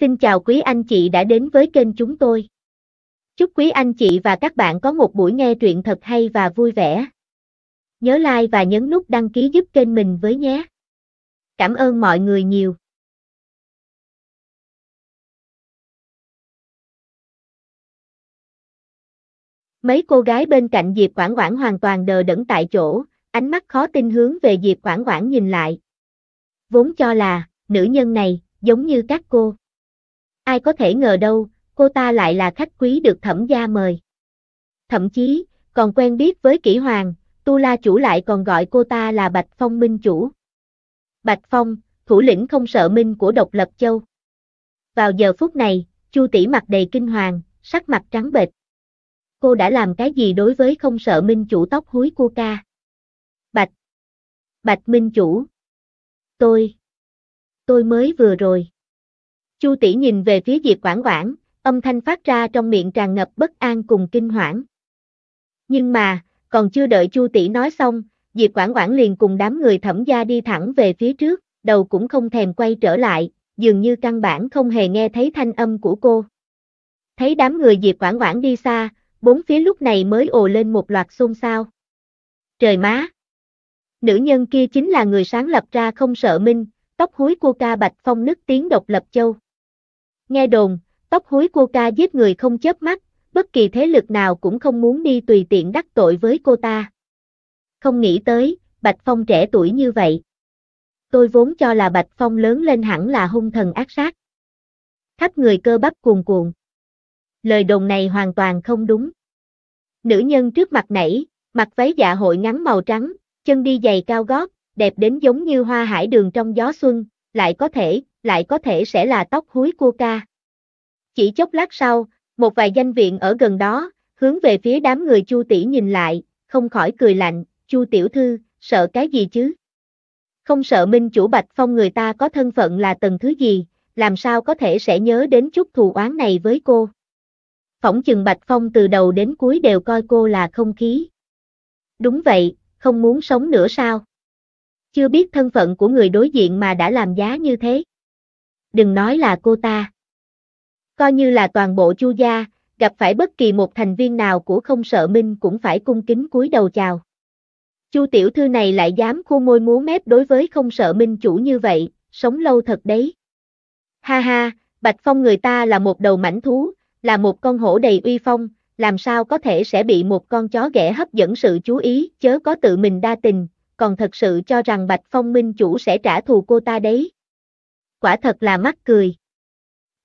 Xin chào quý anh chị đã đến với kênh chúng tôi. Chúc quý anh chị và các bạn có một buổi nghe truyện thật hay và vui vẻ. Nhớ like và nhấn nút đăng ký giúp kênh mình với nhé. Cảm ơn mọi người nhiều. Mấy cô gái bên cạnh Diệp Quảng Quảng hoàn toàn đờ đẫn tại chỗ, ánh mắt khó tin hướng về Diệp Quảng Quảng nhìn lại. Vốn cho là, nữ nhân này, giống như các cô ai có thể ngờ đâu, cô ta lại là khách quý được thẩm gia mời. Thậm chí, còn quen biết với kỷ hoàng, Tu La chủ lại còn gọi cô ta là Bạch Phong Minh chủ. Bạch Phong, thủ lĩnh không sợ minh của độc lập châu. Vào giờ phút này, Chu tỷ mặt đầy kinh hoàng, sắc mặt trắng bệch. Cô đã làm cái gì đối với không sợ minh chủ tóc húi cua ca? Bạch. Bạch minh chủ. Tôi. Tôi mới vừa rồi. Chu tỷ nhìn về phía Diệp Quảng Quảng, âm thanh phát ra trong miệng tràn ngập bất an cùng kinh hoảng. Nhưng mà, còn chưa đợi Chu tỷ nói xong, Diệp Quảng Quảng liền cùng đám người thẩm gia đi thẳng về phía trước, đầu cũng không thèm quay trở lại, dường như căn bản không hề nghe thấy thanh âm của cô. Thấy đám người Diệp Quảng Quảng đi xa, bốn phía lúc này mới ồ lên một loạt xôn xao. Trời má! Nữ nhân kia chính là người sáng lập ra không sợ minh, tóc húi cô ca Bạch Phong nức tiếng độc lập châu. Nghe đồn, tóc húi cô ca giết người không chớp mắt, bất kỳ thế lực nào cũng không muốn đi tùy tiện đắc tội với cô ta. Không nghĩ tới, Bạch Phong trẻ tuổi như vậy. Tôi vốn cho là Bạch Phong lớn lên hẳn là hung thần ác sát. Khắp người cơ bắp cuồn cuộn. Lời đồn này hoàn toàn không đúng. Nữ nhân trước mặt nãy, mặc váy dạ hội ngắn màu trắng, chân đi giày cao gót, đẹp đến giống như hoa hải đường trong gió xuân, lại có thể, lại có thể sẽ là tóc húi cua ca. Chỉ chốc lát sau, một vài danh viện ở gần đó, hướng về phía đám người Chu tỷ nhìn lại, không khỏi cười lạnh, Chu tiểu thư, sợ cái gì chứ? Không sợ Minh chủ Bạch Phong người ta có thân phận là tầng thứ gì, làm sao có thể sẽ nhớ đến chút thù oán này với cô? Phỏng chừng Bạch Phong từ đầu đến cuối đều coi cô là không khí. Đúng vậy, không muốn sống nữa sao? Chưa biết thân phận của người đối diện mà đã làm giá như thế đừng nói là cô ta. Coi như là toàn bộ chu gia, gặp phải bất kỳ một thành viên nào của không sợ minh cũng phải cung kính cúi đầu chào. Chu tiểu thư này lại dám khô môi múa mép đối với không sợ minh chủ như vậy, sống lâu thật đấy. Ha ha, Bạch Phong người ta là một đầu mảnh thú, là một con hổ đầy uy phong, làm sao có thể sẽ bị một con chó ghẻ hấp dẫn sự chú ý, chớ có tự mình đa tình, còn thật sự cho rằng Bạch Phong minh chủ sẽ trả thù cô ta đấy quả thật là mắc cười.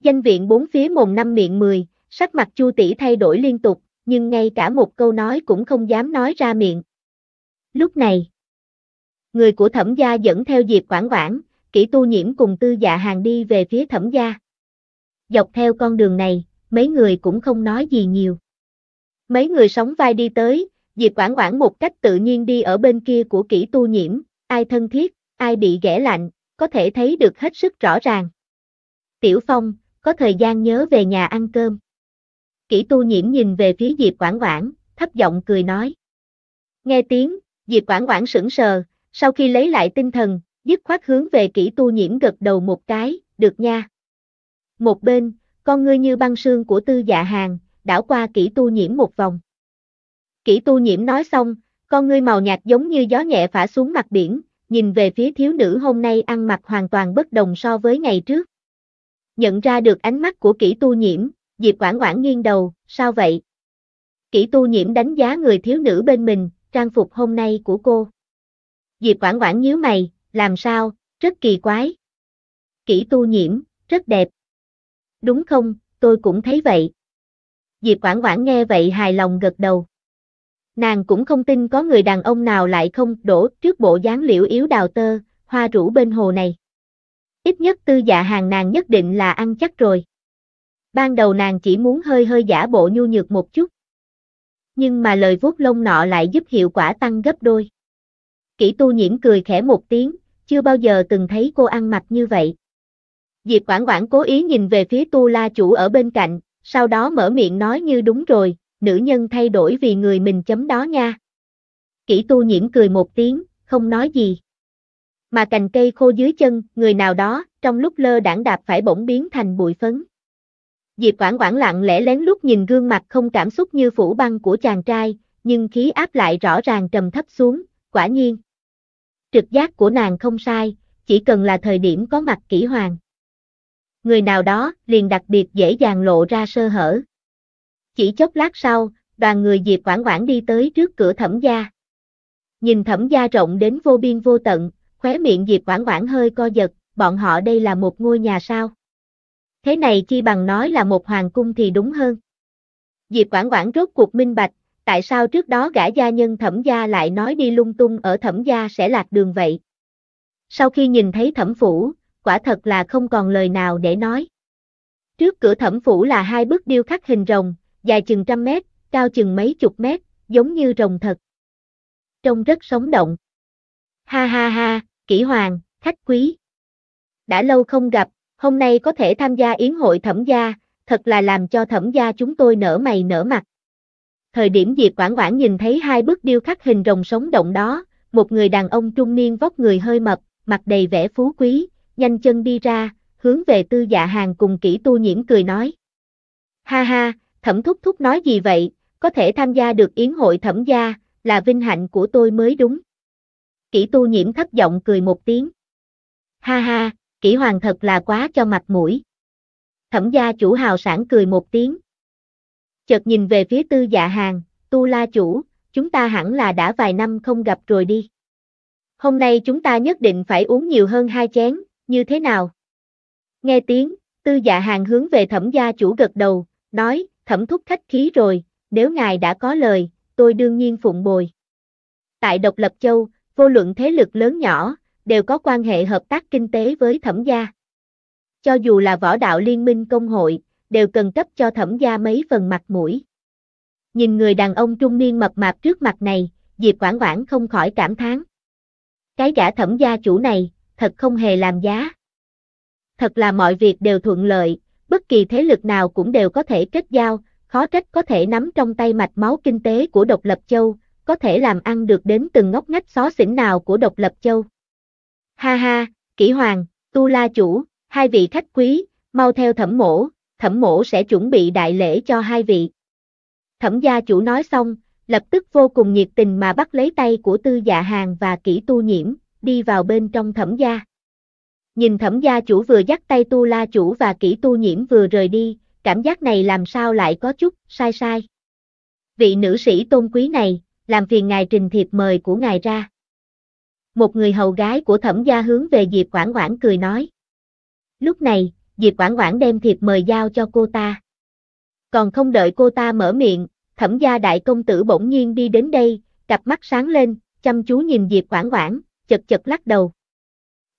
Danh viện bốn phía mồm năm miệng mười, sắc mặt Chu tỷ thay đổi liên tục, nhưng ngay cả một câu nói cũng không dám nói ra miệng. Lúc này, người của Thẩm gia dẫn theo Diệp Quảng Quảng, Kỷ Tu Nhiễm cùng Tư Dạ Hàng đi về phía Thẩm gia. Dọc theo con đường này, mấy người cũng không nói gì nhiều. Mấy người sóng vai đi tới, Diệp Quảng Quảng một cách tự nhiên đi ở bên kia của Kỷ Tu Nhiễm, ai thân thiết, ai bị ghẻ lạnh, có thể thấy được hết sức rõ ràng. Tiểu Phong, có thời gian nhớ về nhà ăn cơm. Kỷ tu nhiễm nhìn về phía Diệp Quảng Quảng, thấp giọng cười nói. Nghe tiếng, Diệp Quảng Quảng sững sờ, sau khi lấy lại tinh thần, dứt khoát hướng về Kỷ tu nhiễm gật đầu một cái, được nha. Một bên, con ngươi như băng sương của tư dạ hàng, đảo qua Kỷ tu nhiễm một vòng. Kỷ tu nhiễm nói xong, con ngươi màu nhạt giống như gió nhẹ phả xuống mặt biển, nhìn về phía thiếu nữ hôm nay ăn mặc hoàn toàn bất đồng so với ngày trước. Nhận ra được ánh mắt của kỹ tu nhiễm, Diệp Quảng Quảng nghiêng đầu, sao vậy? Kỹ tu nhiễm đánh giá người thiếu nữ bên mình, trang phục hôm nay của cô. Diệp Quảng Quảng nhíu mày, làm sao, rất kỳ quái. Kỹ tu nhiễm, rất đẹp. Đúng không, tôi cũng thấy vậy. Diệp Quảng Quảng nghe vậy hài lòng gật đầu nàng cũng không tin có người đàn ông nào lại không đổ trước bộ dáng liễu yếu đào tơ, hoa rủ bên hồ này. Ít nhất tư dạ hàng nàng nhất định là ăn chắc rồi. Ban đầu nàng chỉ muốn hơi hơi giả bộ nhu nhược một chút. Nhưng mà lời vuốt lông nọ lại giúp hiệu quả tăng gấp đôi. Kỷ tu nhiễm cười khẽ một tiếng, chưa bao giờ từng thấy cô ăn mặc như vậy. Diệp Quảng Quảng cố ý nhìn về phía tu la chủ ở bên cạnh, sau đó mở miệng nói như đúng rồi, nữ nhân thay đổi vì người mình chấm đó nha. Kỷ tu nhiễm cười một tiếng, không nói gì. Mà cành cây khô dưới chân, người nào đó, trong lúc lơ đảng đạp phải bỗng biến thành bụi phấn. Diệp Quảng Quảng lặng lẽ lén lút nhìn gương mặt không cảm xúc như phủ băng của chàng trai, nhưng khí áp lại rõ ràng trầm thấp xuống, quả nhiên. Trực giác của nàng không sai, chỉ cần là thời điểm có mặt kỹ hoàng. Người nào đó liền đặc biệt dễ dàng lộ ra sơ hở. Chỉ chốc lát sau, đoàn người Diệp Quảng Quảng đi tới trước cửa thẩm gia. Nhìn thẩm gia rộng đến vô biên vô tận, khóe miệng Diệp Quảng Quảng hơi co giật, bọn họ đây là một ngôi nhà sao. Thế này chi bằng nói là một hoàng cung thì đúng hơn. Diệp Quảng Quảng rốt cuộc minh bạch, tại sao trước đó gã gia nhân thẩm gia lại nói đi lung tung ở thẩm gia sẽ lạc đường vậy. Sau khi nhìn thấy thẩm phủ, quả thật là không còn lời nào để nói. Trước cửa thẩm phủ là hai bức điêu khắc hình rồng, dài chừng trăm mét, cao chừng mấy chục mét, giống như rồng thật. Trông rất sống động. Ha ha ha, kỹ hoàng, khách quý. Đã lâu không gặp, hôm nay có thể tham gia yến hội thẩm gia, thật là làm cho thẩm gia chúng tôi nở mày nở mặt. Thời điểm Diệp Quảng Quảng nhìn thấy hai bức điêu khắc hình rồng sống động đó, một người đàn ông trung niên vóc người hơi mập, mặt đầy vẻ phú quý, nhanh chân đi ra, hướng về tư dạ hàng cùng kỹ tu nhiễm cười nói. Ha ha, Thẩm thúc thúc nói gì vậy, có thể tham gia được yến hội thẩm gia, là vinh hạnh của tôi mới đúng. Kỷ tu nhiễm thấp giọng cười một tiếng. Ha ha, kỷ hoàng thật là quá cho mặt mũi. Thẩm gia chủ hào sản cười một tiếng. Chợt nhìn về phía tư dạ hàng, tu la chủ, chúng ta hẳn là đã vài năm không gặp rồi đi. Hôm nay chúng ta nhất định phải uống nhiều hơn hai chén, như thế nào? Nghe tiếng, tư dạ hàng hướng về thẩm gia chủ gật đầu, nói, thẩm thúc khách khí rồi, nếu ngài đã có lời, tôi đương nhiên phụng bồi. Tại Độc Lập Châu, vô luận thế lực lớn nhỏ, đều có quan hệ hợp tác kinh tế với thẩm gia. Cho dù là võ đạo liên minh công hội, đều cần cấp cho thẩm gia mấy phần mặt mũi. Nhìn người đàn ông trung niên mập mạp trước mặt này, Diệp Quảng Quảng không khỏi cảm thán. Cái gã thẩm gia chủ này, thật không hề làm giá. Thật là mọi việc đều thuận lợi, bất kỳ thế lực nào cũng đều có thể kết giao, khó trách có thể nắm trong tay mạch máu kinh tế của độc lập châu, có thể làm ăn được đến từng ngóc ngách xó xỉnh nào của độc lập châu. Ha ha, Kỷ hoàng, tu la chủ, hai vị khách quý, mau theo thẩm mổ, thẩm mổ sẽ chuẩn bị đại lễ cho hai vị. Thẩm gia chủ nói xong, lập tức vô cùng nhiệt tình mà bắt lấy tay của tư dạ hàng và Kỷ tu nhiễm, đi vào bên trong thẩm gia. Nhìn thẩm gia chủ vừa dắt tay tu la chủ và kỹ tu nhiễm vừa rời đi, cảm giác này làm sao lại có chút, sai sai. Vị nữ sĩ tôn quý này, làm phiền ngài trình thiệp mời của ngài ra. Một người hầu gái của thẩm gia hướng về Diệp Quảng Quảng cười nói. Lúc này, Diệp Quảng Quảng đem thiệp mời giao cho cô ta. Còn không đợi cô ta mở miệng, thẩm gia đại công tử bỗng nhiên đi đến đây, cặp mắt sáng lên, chăm chú nhìn Diệp Quảng Quảng, chật chật lắc đầu.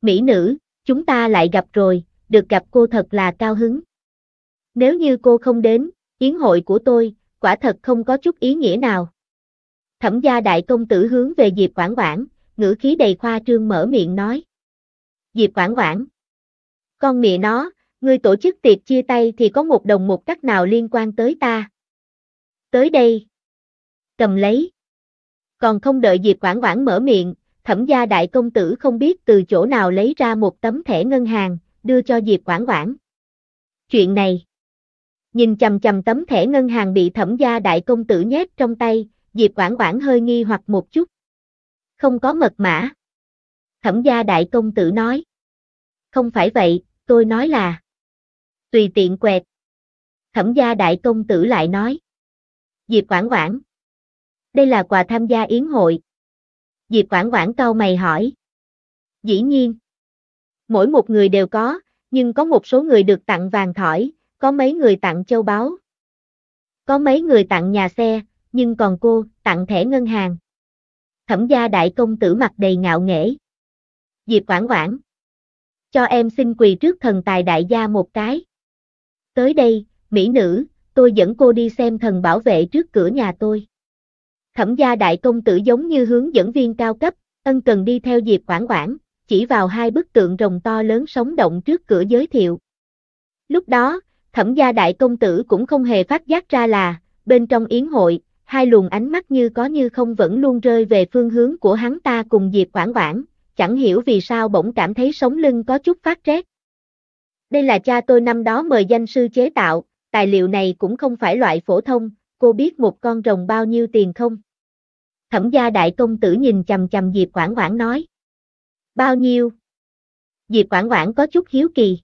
Mỹ nữ, Chúng ta lại gặp rồi, được gặp cô thật là cao hứng. Nếu như cô không đến, yến hội của tôi, quả thật không có chút ý nghĩa nào. Thẩm gia đại công tử hướng về Diệp Quảng Quảng, ngữ khí đầy khoa trương mở miệng nói. Diệp Quảng Quảng. Con mẹ nó, người tổ chức tiệc chia tay thì có một đồng một cách nào liên quan tới ta. Tới đây. Cầm lấy. Còn không đợi Diệp Quảng Quảng mở miệng, Thẩm gia đại công tử không biết từ chỗ nào lấy ra một tấm thẻ ngân hàng, đưa cho Diệp quản quản. Chuyện này. Nhìn chầm chầm tấm thẻ ngân hàng bị thẩm gia đại công tử nhét trong tay, Diệp quản quản hơi nghi hoặc một chút. Không có mật mã. Thẩm gia đại công tử nói. Không phải vậy, tôi nói là. Tùy tiện quẹt. Thẩm gia đại công tử lại nói. Diệp quản quản, Đây là quà tham gia yến hội, Diệp Quảng Quảng cau mày hỏi. Dĩ nhiên, mỗi một người đều có, nhưng có một số người được tặng vàng thỏi, có mấy người tặng châu báu. Có mấy người tặng nhà xe, nhưng còn cô, tặng thẻ ngân hàng. Thẩm gia đại công tử mặt đầy ngạo nghễ. Diệp Quảng Quảng. Cho em xin quỳ trước thần tài đại gia một cái. Tới đây, mỹ nữ, tôi dẫn cô đi xem thần bảo vệ trước cửa nhà tôi. Thẩm gia đại công tử giống như hướng dẫn viên cao cấp, ân cần đi theo Diệp Quảng Quảng, chỉ vào hai bức tượng rồng to lớn sống động trước cửa giới thiệu. Lúc đó, thẩm gia đại công tử cũng không hề phát giác ra là, bên trong yến hội, hai luồng ánh mắt như có như không vẫn luôn rơi về phương hướng của hắn ta cùng Diệp Quảng Quảng, chẳng hiểu vì sao bỗng cảm thấy sống lưng có chút phát rét. Đây là cha tôi năm đó mời danh sư chế tạo, tài liệu này cũng không phải loại phổ thông, cô biết một con rồng bao nhiêu tiền không? Thẩm gia đại công tử nhìn chầm chầm Diệp Quảng Quảng nói. Bao nhiêu? Diệp Quảng Quảng có chút hiếu kỳ.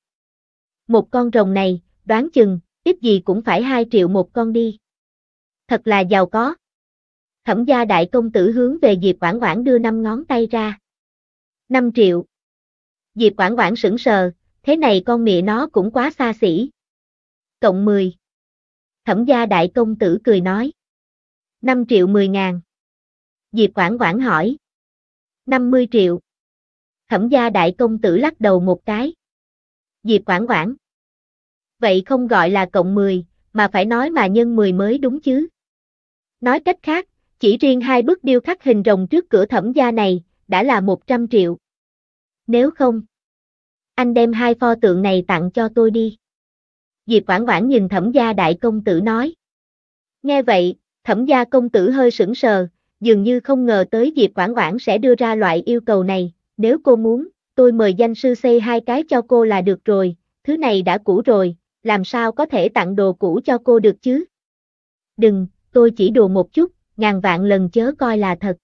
Một con rồng này, đoán chừng, ít gì cũng phải 2 triệu một con đi. Thật là giàu có. Thẩm gia đại công tử hướng về Diệp Quảng Quảng đưa năm ngón tay ra. 5 triệu. Diệp Quảng Quảng sững sờ, thế này con mẹ nó cũng quá xa xỉ. Cộng 10. Thẩm gia đại công tử cười nói. 5 triệu 10 ngàn. Diệp Quảng Quảng hỏi. 50 triệu. Thẩm gia đại công tử lắc đầu một cái. Diệp Quảng Quảng. Vậy không gọi là cộng 10, mà phải nói mà nhân 10 mới đúng chứ. Nói cách khác, chỉ riêng hai bức điêu khắc hình rồng trước cửa thẩm gia này, đã là 100 triệu. Nếu không, anh đem hai pho tượng này tặng cho tôi đi. Diệp Quảng Quảng nhìn thẩm gia đại công tử nói. Nghe vậy, thẩm gia công tử hơi sững sờ, dường như không ngờ tới Diệp Quảng Quảng sẽ đưa ra loại yêu cầu này, nếu cô muốn, tôi mời danh sư xây hai cái cho cô là được rồi, thứ này đã cũ rồi, làm sao có thể tặng đồ cũ cho cô được chứ? Đừng, tôi chỉ đùa một chút, ngàn vạn lần chớ coi là thật.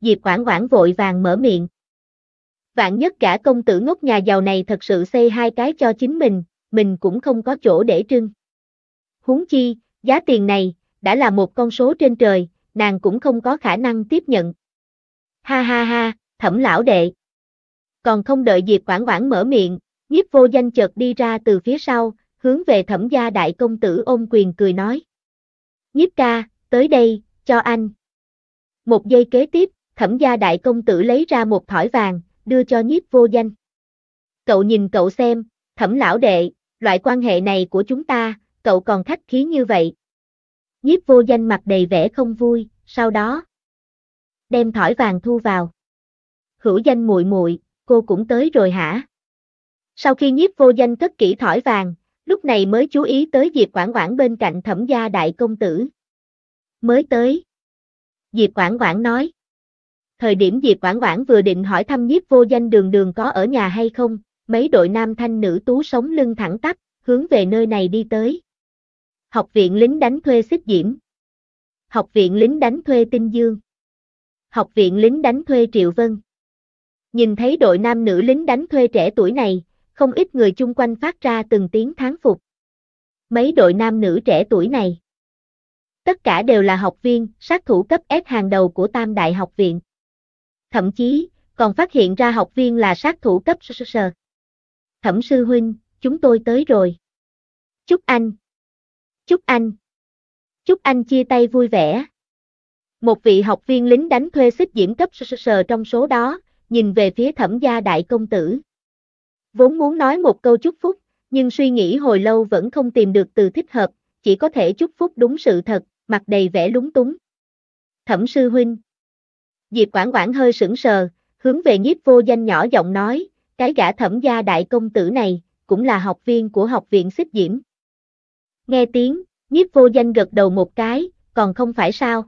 Diệp Quảng Quảng vội vàng mở miệng. Vạn nhất cả công tử ngốc nhà giàu này thật sự xây hai cái cho chính mình, mình cũng không có chỗ để trưng. Huống chi, giá tiền này, đã là một con số trên trời, nàng cũng không có khả năng tiếp nhận. Ha ha ha, thẩm lão đệ. Còn không đợi Diệp Quảng Quảng mở miệng, nhiếp vô danh chợt đi ra từ phía sau, hướng về thẩm gia đại công tử ôm quyền cười nói. Nhiếp ca, tới đây, cho anh. Một giây kế tiếp, thẩm gia đại công tử lấy ra một thỏi vàng, đưa cho nhiếp vô danh. Cậu nhìn cậu xem, thẩm lão đệ, loại quan hệ này của chúng ta, cậu còn khách khí như vậy. Nhiếp vô danh mặt đầy vẻ không vui, sau đó đem thỏi vàng thu vào. Hữu danh muội muội, cô cũng tới rồi hả? Sau khi nhiếp vô danh cất kỹ thỏi vàng, lúc này mới chú ý tới Diệp Quảng Quảng bên cạnh thẩm gia đại công tử. Mới tới. Diệp Quảng Quảng nói. Thời điểm Diệp Quảng Quảng vừa định hỏi thăm nhiếp vô danh đường đường có ở nhà hay không, mấy đội nam thanh nữ tú sống lưng thẳng tắp, hướng về nơi này đi tới. Học viện lính đánh thuê xích diễm. Học viện lính đánh thuê tinh dương. Học viện lính đánh thuê triệu vân. Nhìn thấy đội nam nữ lính đánh thuê trẻ tuổi này, không ít người chung quanh phát ra từng tiếng tháng phục. Mấy đội nam nữ trẻ tuổi này. Tất cả đều là học viên, sát thủ cấp S hàng đầu của Tam Đại học viện. Thậm chí, còn phát hiện ra học viên là sát thủ cấp sơ thẩm sư huynh, chúng tôi tới rồi. Chúc anh. Chúc anh. Chúc anh chia tay vui vẻ. Một vị học viên lính đánh thuê xích diễm cấp sơ sơ trong số đó, nhìn về phía thẩm gia đại công tử. Vốn muốn nói một câu chúc phúc, nhưng suy nghĩ hồi lâu vẫn không tìm được từ thích hợp, chỉ có thể chúc phúc đúng sự thật, mặt đầy vẻ lúng túng. Thẩm sư huynh. Diệp Quảng Quảng hơi sững sờ, hướng về nhiếp vô danh nhỏ giọng nói, cái gã thẩm gia đại công tử này, cũng là học viên của học viện xích diễm. Nghe tiếng, nhiếp vô danh gật đầu một cái, còn không phải sao.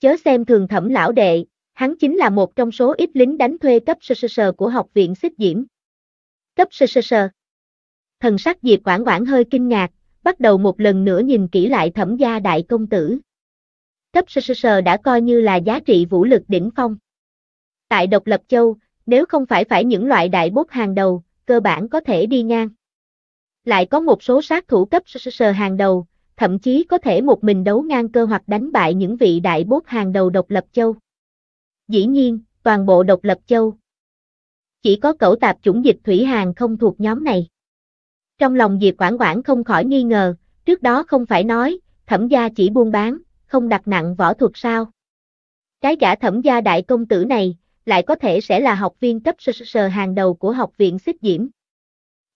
Chớ xem thường thẩm lão đệ, hắn chính là một trong số ít lính đánh thuê cấp sơ sơ sơ của học viện xích diễm. Cấp sơ sơ sơ. Thần sắc Diệp Quảng Quảng hơi kinh ngạc, bắt đầu một lần nữa nhìn kỹ lại thẩm gia đại công tử. Cấp sơ sơ sơ đã coi như là giá trị vũ lực đỉnh phong. Tại Độc Lập Châu, nếu không phải phải những loại đại bốt hàng đầu, cơ bản có thể đi ngang. Lại có một số sát thủ cấp sờ hàng đầu, thậm chí có thể một mình đấu ngang cơ hoặc đánh bại những vị đại bốt hàng đầu độc lập châu. Dĩ nhiên, toàn bộ độc lập châu. Chỉ có cẩu tạp chủng dịch thủy hàng không thuộc nhóm này. Trong lòng Diệp Quảng Quảng không khỏi nghi ngờ, trước đó không phải nói, thẩm gia chỉ buôn bán, không đặt nặng võ thuật sao. Cái gã thẩm gia đại công tử này, lại có thể sẽ là học viên cấp sơ sơ hàng đầu của học viện xích diễm.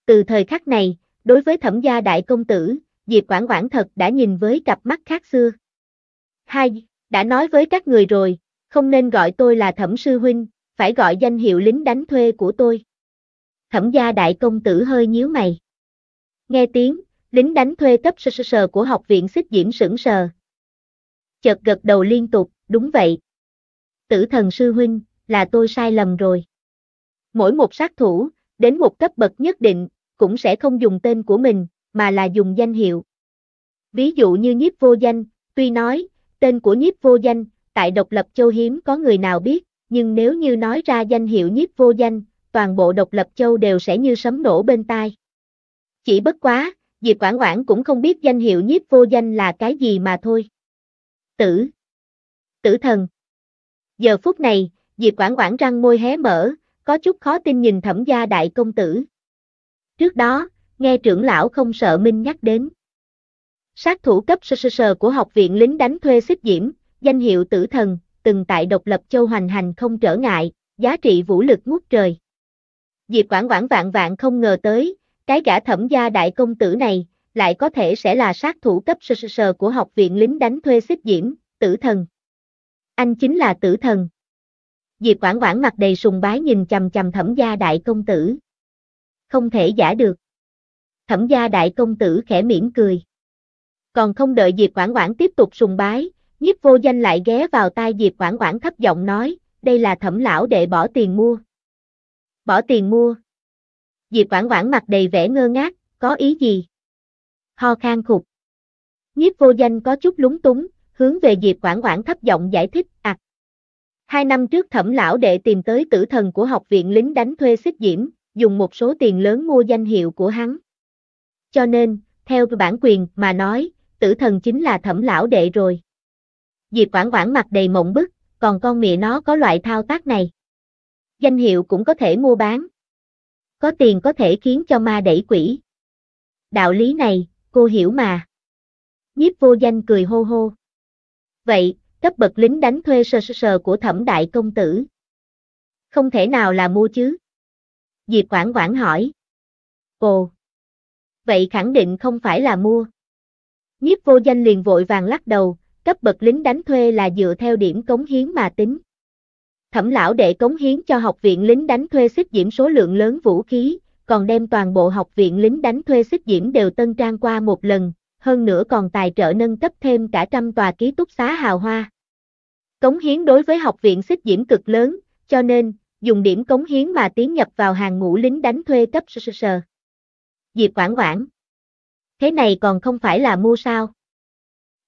Từ thời khắc này, đối với thẩm gia đại công tử, Diệp Quảng Quảng thật đã nhìn với cặp mắt khác xưa. Hai, đã nói với các người rồi, không nên gọi tôi là thẩm sư huynh, phải gọi danh hiệu lính đánh thuê của tôi. Thẩm gia đại công tử hơi nhíu mày. Nghe tiếng, lính đánh thuê cấp sơ sơ sơ của học viện xích diễm sững sờ. Chợt gật đầu liên tục, đúng vậy. Tử thần sư huynh, là tôi sai lầm rồi. Mỗi một sát thủ, đến một cấp bậc nhất định, cũng sẽ không dùng tên của mình, mà là dùng danh hiệu. Ví dụ như nhiếp vô danh, tuy nói, tên của nhiếp vô danh, tại độc lập châu hiếm có người nào biết, nhưng nếu như nói ra danh hiệu nhiếp vô danh, toàn bộ độc lập châu đều sẽ như sấm nổ bên tai. Chỉ bất quá, Diệp Quảng Quảng cũng không biết danh hiệu nhiếp vô danh là cái gì mà thôi. Tử Tử thần Giờ phút này, Diệp Quảng Quảng răng môi hé mở, có chút khó tin nhìn thẩm gia đại công tử. Trước đó, nghe trưởng lão không sợ Minh nhắc đến. Sát thủ cấp sơ sơ sơ của học viện lính đánh thuê xích diễm, danh hiệu tử thần, từng tại độc lập châu hoành hành không trở ngại, giá trị vũ lực ngút trời. Diệp Quảng Quảng vạn vạn không ngờ tới, cái gã thẩm gia đại công tử này, lại có thể sẽ là sát thủ cấp sơ sơ sơ của học viện lính đánh thuê xích diễm, tử thần. Anh chính là tử thần, Diệp Quảng Quảng mặt đầy sùng bái nhìn chầm chầm thẩm gia đại công tử. Không thể giả được. Thẩm gia đại công tử khẽ mỉm cười. Còn không đợi Diệp Quảng Quảng tiếp tục sùng bái, nhiếp vô danh lại ghé vào tai Diệp Quảng Quảng thấp giọng nói, đây là thẩm lão đệ bỏ tiền mua. Bỏ tiền mua. Diệp Quảng Quảng mặt đầy vẻ ngơ ngác, có ý gì? Ho khan khục. Nhiếp vô danh có chút lúng túng, hướng về Diệp Quảng Quảng thấp giọng giải thích, à, Hai năm trước thẩm lão đệ tìm tới tử thần của học viện lính đánh thuê xích diễm, dùng một số tiền lớn mua danh hiệu của hắn. Cho nên, theo bản quyền mà nói, tử thần chính là thẩm lão đệ rồi. Diệp Quảng Quảng mặt đầy mộng bức, còn con mẹ nó có loại thao tác này. Danh hiệu cũng có thể mua bán. Có tiền có thể khiến cho ma đẩy quỷ. Đạo lý này, cô hiểu mà. Nhiếp vô danh cười hô hô. Vậy, cấp bậc lính đánh thuê sơ sơ của thẩm đại công tử. Không thể nào là mua chứ. Diệp Quảng Quảng hỏi. Ồ. Vậy khẳng định không phải là mua. Nhiếp vô danh liền vội vàng lắc đầu, cấp bậc lính đánh thuê là dựa theo điểm cống hiến mà tính. Thẩm lão đệ cống hiến cho học viện lính đánh thuê xích diễm số lượng lớn vũ khí, còn đem toàn bộ học viện lính đánh thuê xích diễm đều tân trang qua một lần, hơn nữa còn tài trợ nâng cấp thêm cả trăm tòa ký túc xá hào hoa. Cống hiến đối với học viện xích diễm cực lớn, cho nên, dùng điểm cống hiến mà tiến nhập vào hàng ngũ lính đánh thuê cấp sơ Diệp Quảng Quảng. Thế này còn không phải là mua sao?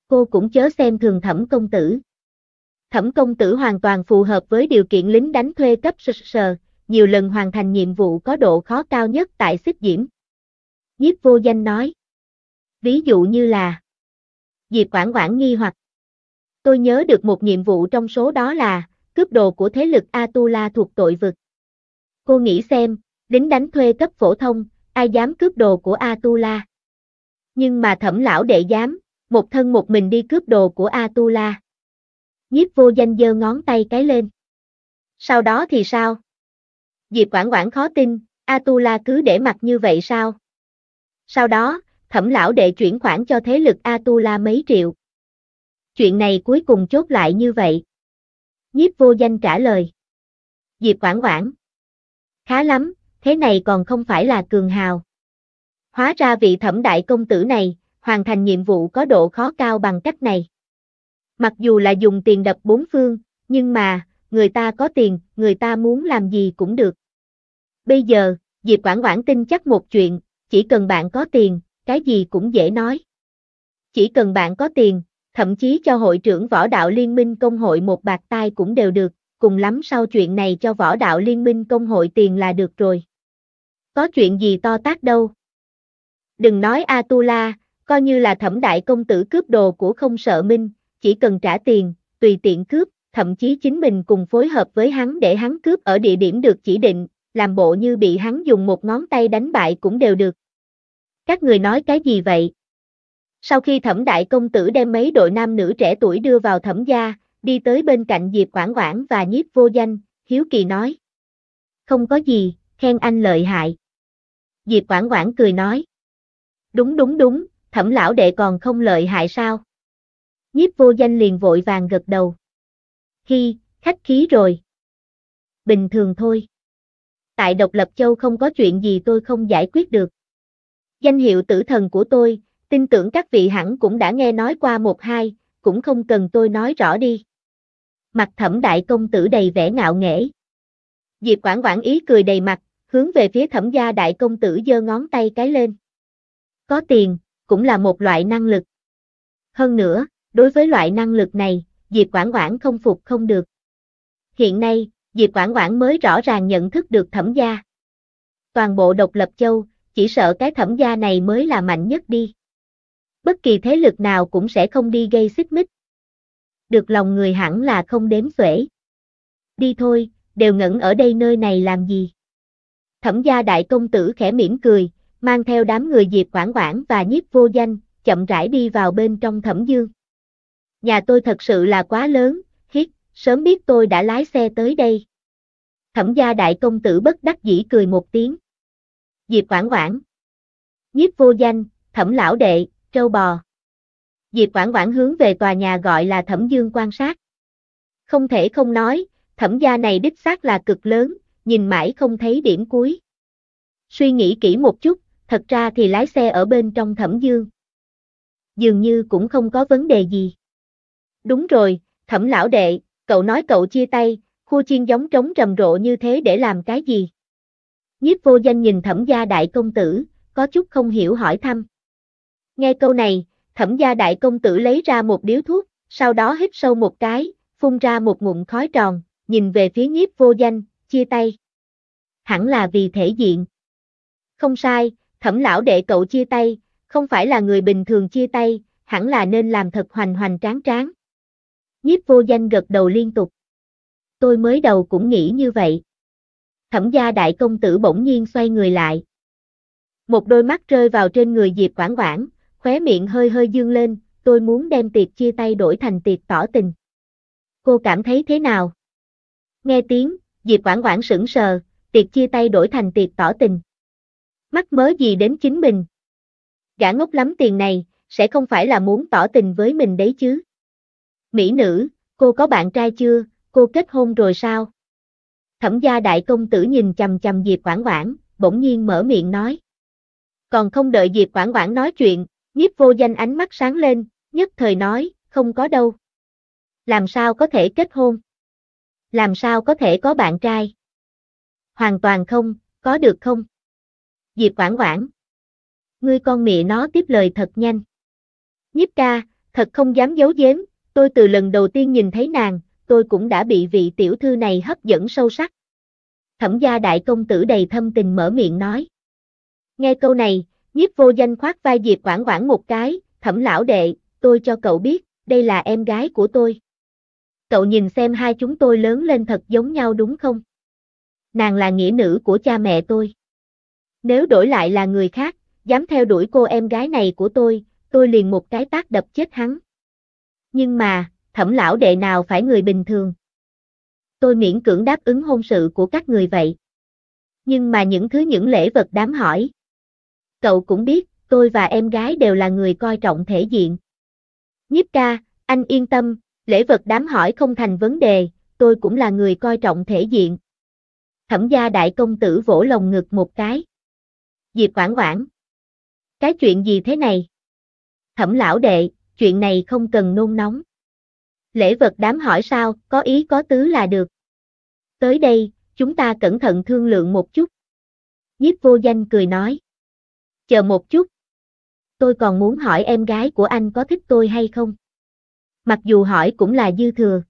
Cô cũng chớ xem thường thẩm công tử. Thẩm công tử hoàn toàn phù hợp với điều kiện lính đánh thuê cấp sơ nhiều lần hoàn thành nhiệm vụ có độ khó cao nhất tại xích diễm. Nhiếp vô danh nói ví dụ như là Diệp Quảng Quảng nghi hoặc Tôi nhớ được một nhiệm vụ trong số đó là cướp đồ của thế lực Atula thuộc tội vực. Cô nghĩ xem, lính đánh thuê cấp phổ thông, ai dám cướp đồ của Atula? Nhưng mà thẩm lão đệ dám, một thân một mình đi cướp đồ của Atula. Nhiếp vô danh giơ ngón tay cái lên. Sau đó thì sao? Diệp Quảng Quảng khó tin, Atula cứ để mặt như vậy sao? Sau đó, thẩm lão đệ chuyển khoản cho thế lực Atula mấy triệu. Chuyện này cuối cùng chốt lại như vậy. Nhiếp vô danh trả lời. Diệp Quảng Quảng. Khá lắm, thế này còn không phải là cường hào. Hóa ra vị thẩm đại công tử này, hoàn thành nhiệm vụ có độ khó cao bằng cách này. Mặc dù là dùng tiền đập bốn phương, nhưng mà, người ta có tiền, người ta muốn làm gì cũng được. Bây giờ, Diệp Quảng Quảng tin chắc một chuyện, chỉ cần bạn có tiền, cái gì cũng dễ nói. Chỉ cần bạn có tiền, thậm chí cho hội trưởng võ đạo liên minh công hội một bạc tai cũng đều được, cùng lắm sau chuyện này cho võ đạo liên minh công hội tiền là được rồi. Có chuyện gì to tác đâu. Đừng nói Atula, coi như là thẩm đại công tử cướp đồ của không sợ minh, chỉ cần trả tiền, tùy tiện cướp, thậm chí chính mình cùng phối hợp với hắn để hắn cướp ở địa điểm được chỉ định, làm bộ như bị hắn dùng một ngón tay đánh bại cũng đều được, các người nói cái gì vậy? Sau khi thẩm đại công tử đem mấy đội nam nữ trẻ tuổi đưa vào thẩm gia, đi tới bên cạnh Diệp Quảng Quảng và nhiếp vô danh, Hiếu Kỳ nói. Không có gì, khen anh lợi hại. Diệp Quảng Quảng cười nói. Đúng đúng đúng, thẩm lão đệ còn không lợi hại sao? Nhiếp vô danh liền vội vàng gật đầu. Hi, khách khí rồi. Bình thường thôi. Tại độc lập châu không có chuyện gì tôi không giải quyết được. Danh hiệu tử thần của tôi, tin tưởng các vị hẳn cũng đã nghe nói qua một hai, cũng không cần tôi nói rõ đi. Mặt thẩm đại công tử đầy vẻ ngạo nghễ. Diệp quản quản ý cười đầy mặt, hướng về phía thẩm gia đại công tử giơ ngón tay cái lên. Có tiền, cũng là một loại năng lực. Hơn nữa, đối với loại năng lực này, Diệp quản quản không phục không được. Hiện nay, Diệp quản quản mới rõ ràng nhận thức được thẩm gia. Toàn bộ độc lập châu, chỉ sợ cái thẩm gia này mới là mạnh nhất đi. Bất kỳ thế lực nào cũng sẽ không đi gây xích mích. Được lòng người hẳn là không đếm xuể. Đi thôi, đều ngẩn ở đây nơi này làm gì. Thẩm gia đại công tử khẽ mỉm cười, mang theo đám người Diệp Quảng Quảng và nhiếp vô danh, chậm rãi đi vào bên trong thẩm dương. Nhà tôi thật sự là quá lớn, hiết, sớm biết tôi đã lái xe tới đây. Thẩm gia đại công tử bất đắc dĩ cười một tiếng. Diệp Quảng Quảng. Nhiếp vô danh, thẩm lão đệ, trâu bò. Diệp Quảng Quảng hướng về tòa nhà gọi là thẩm dương quan sát. Không thể không nói, thẩm gia này đích xác là cực lớn, nhìn mãi không thấy điểm cuối. Suy nghĩ kỹ một chút, thật ra thì lái xe ở bên trong thẩm dương. Dường như cũng không có vấn đề gì. Đúng rồi, thẩm lão đệ, cậu nói cậu chia tay, khu chiên giống trống rầm rộ như thế để làm cái gì? Nhiếp vô danh nhìn thẩm gia đại công tử, có chút không hiểu hỏi thăm. Nghe câu này, thẩm gia đại công tử lấy ra một điếu thuốc, sau đó hít sâu một cái, phun ra một ngụm khói tròn, nhìn về phía nhiếp vô danh, chia tay. Hẳn là vì thể diện. Không sai, thẩm lão đệ cậu chia tay, không phải là người bình thường chia tay, hẳn là nên làm thật hoành hoành tráng tráng. Nhiếp vô danh gật đầu liên tục. Tôi mới đầu cũng nghĩ như vậy. Thẩm gia đại công tử bỗng nhiên xoay người lại. Một đôi mắt rơi vào trên người Diệp Quảng Quảng, khóe miệng hơi hơi dương lên, tôi muốn đem tiệc chia tay đổi thành tiệc tỏ tình. Cô cảm thấy thế nào? Nghe tiếng, Diệp Quảng Quảng sững sờ, tiệc chia tay đổi thành tiệc tỏ tình. Mắc mớ gì đến chính mình? Gã ngốc lắm tiền này, sẽ không phải là muốn tỏ tình với mình đấy chứ. Mỹ nữ, cô có bạn trai chưa, cô kết hôn rồi sao? Thẩm gia đại công tử nhìn chầm chầm Diệp Quảng Quảng, bỗng nhiên mở miệng nói. Còn không đợi Diệp Quảng Quảng nói chuyện, nhiếp vô danh ánh mắt sáng lên, nhất thời nói, không có đâu. Làm sao có thể kết hôn? Làm sao có thể có bạn trai? Hoàn toàn không, có được không? Diệp Quảng Quảng. Ngươi con mẹ nó tiếp lời thật nhanh. Nhiếp ca, thật không dám giấu giếm, tôi từ lần đầu tiên nhìn thấy nàng, tôi cũng đã bị vị tiểu thư này hấp dẫn sâu sắc. Thẩm gia đại công tử đầy thâm tình mở miệng nói. Nghe câu này, nhiếp vô danh khoát vai Diệp Quảng Quảng một cái, thẩm lão đệ, tôi cho cậu biết, đây là em gái của tôi. Cậu nhìn xem hai chúng tôi lớn lên thật giống nhau đúng không? Nàng là nghĩa nữ của cha mẹ tôi. Nếu đổi lại là người khác, dám theo đuổi cô em gái này của tôi, tôi liền một cái tác đập chết hắn. Nhưng mà, thẩm lão đệ nào phải người bình thường. Tôi miễn cưỡng đáp ứng hôn sự của các người vậy. Nhưng mà những thứ những lễ vật đám hỏi. Cậu cũng biết, tôi và em gái đều là người coi trọng thể diện. Nhiếp ca, anh yên tâm, lễ vật đám hỏi không thành vấn đề, tôi cũng là người coi trọng thể diện. Thẩm gia đại công tử vỗ lồng ngực một cái. Diệp Quảng Quảng. Cái chuyện gì thế này? Thẩm lão đệ, chuyện này không cần nôn nóng lễ vật đám hỏi sao, có ý có tứ là được. Tới đây, chúng ta cẩn thận thương lượng một chút. Nhiếp vô danh cười nói. Chờ một chút. Tôi còn muốn hỏi em gái của anh có thích tôi hay không? Mặc dù hỏi cũng là dư thừa.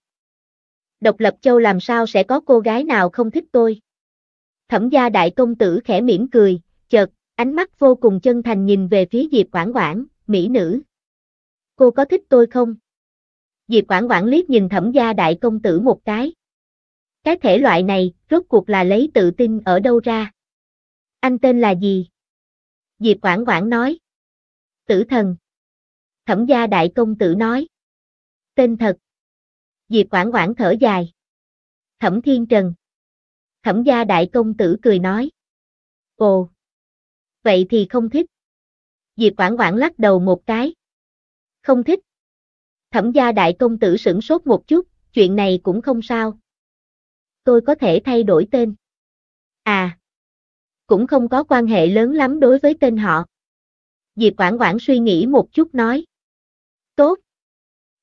Độc lập châu làm sao sẽ có cô gái nào không thích tôi? Thẩm gia đại công tử khẽ mỉm cười, chợt, ánh mắt vô cùng chân thành nhìn về phía Diệp Quảng Quảng, mỹ nữ. Cô có thích tôi không? Diệp Quảng Quảng liếc nhìn thẩm gia đại công tử một cái. Cái thể loại này, rốt cuộc là lấy tự tin ở đâu ra? Anh tên là gì? Diệp Quảng Quảng nói. Tử thần. Thẩm gia đại công tử nói. Tên thật. Diệp Quảng Quảng thở dài. Thẩm Thiên Trần. Thẩm gia đại công tử cười nói. Ồ. Vậy thì không thích. Diệp Quảng Quảng lắc đầu một cái. Không thích, Thẩm gia đại công tử sửng sốt một chút, chuyện này cũng không sao. Tôi có thể thay đổi tên. À, cũng không có quan hệ lớn lắm đối với tên họ. Diệp Quảng Quảng suy nghĩ một chút nói. Tốt.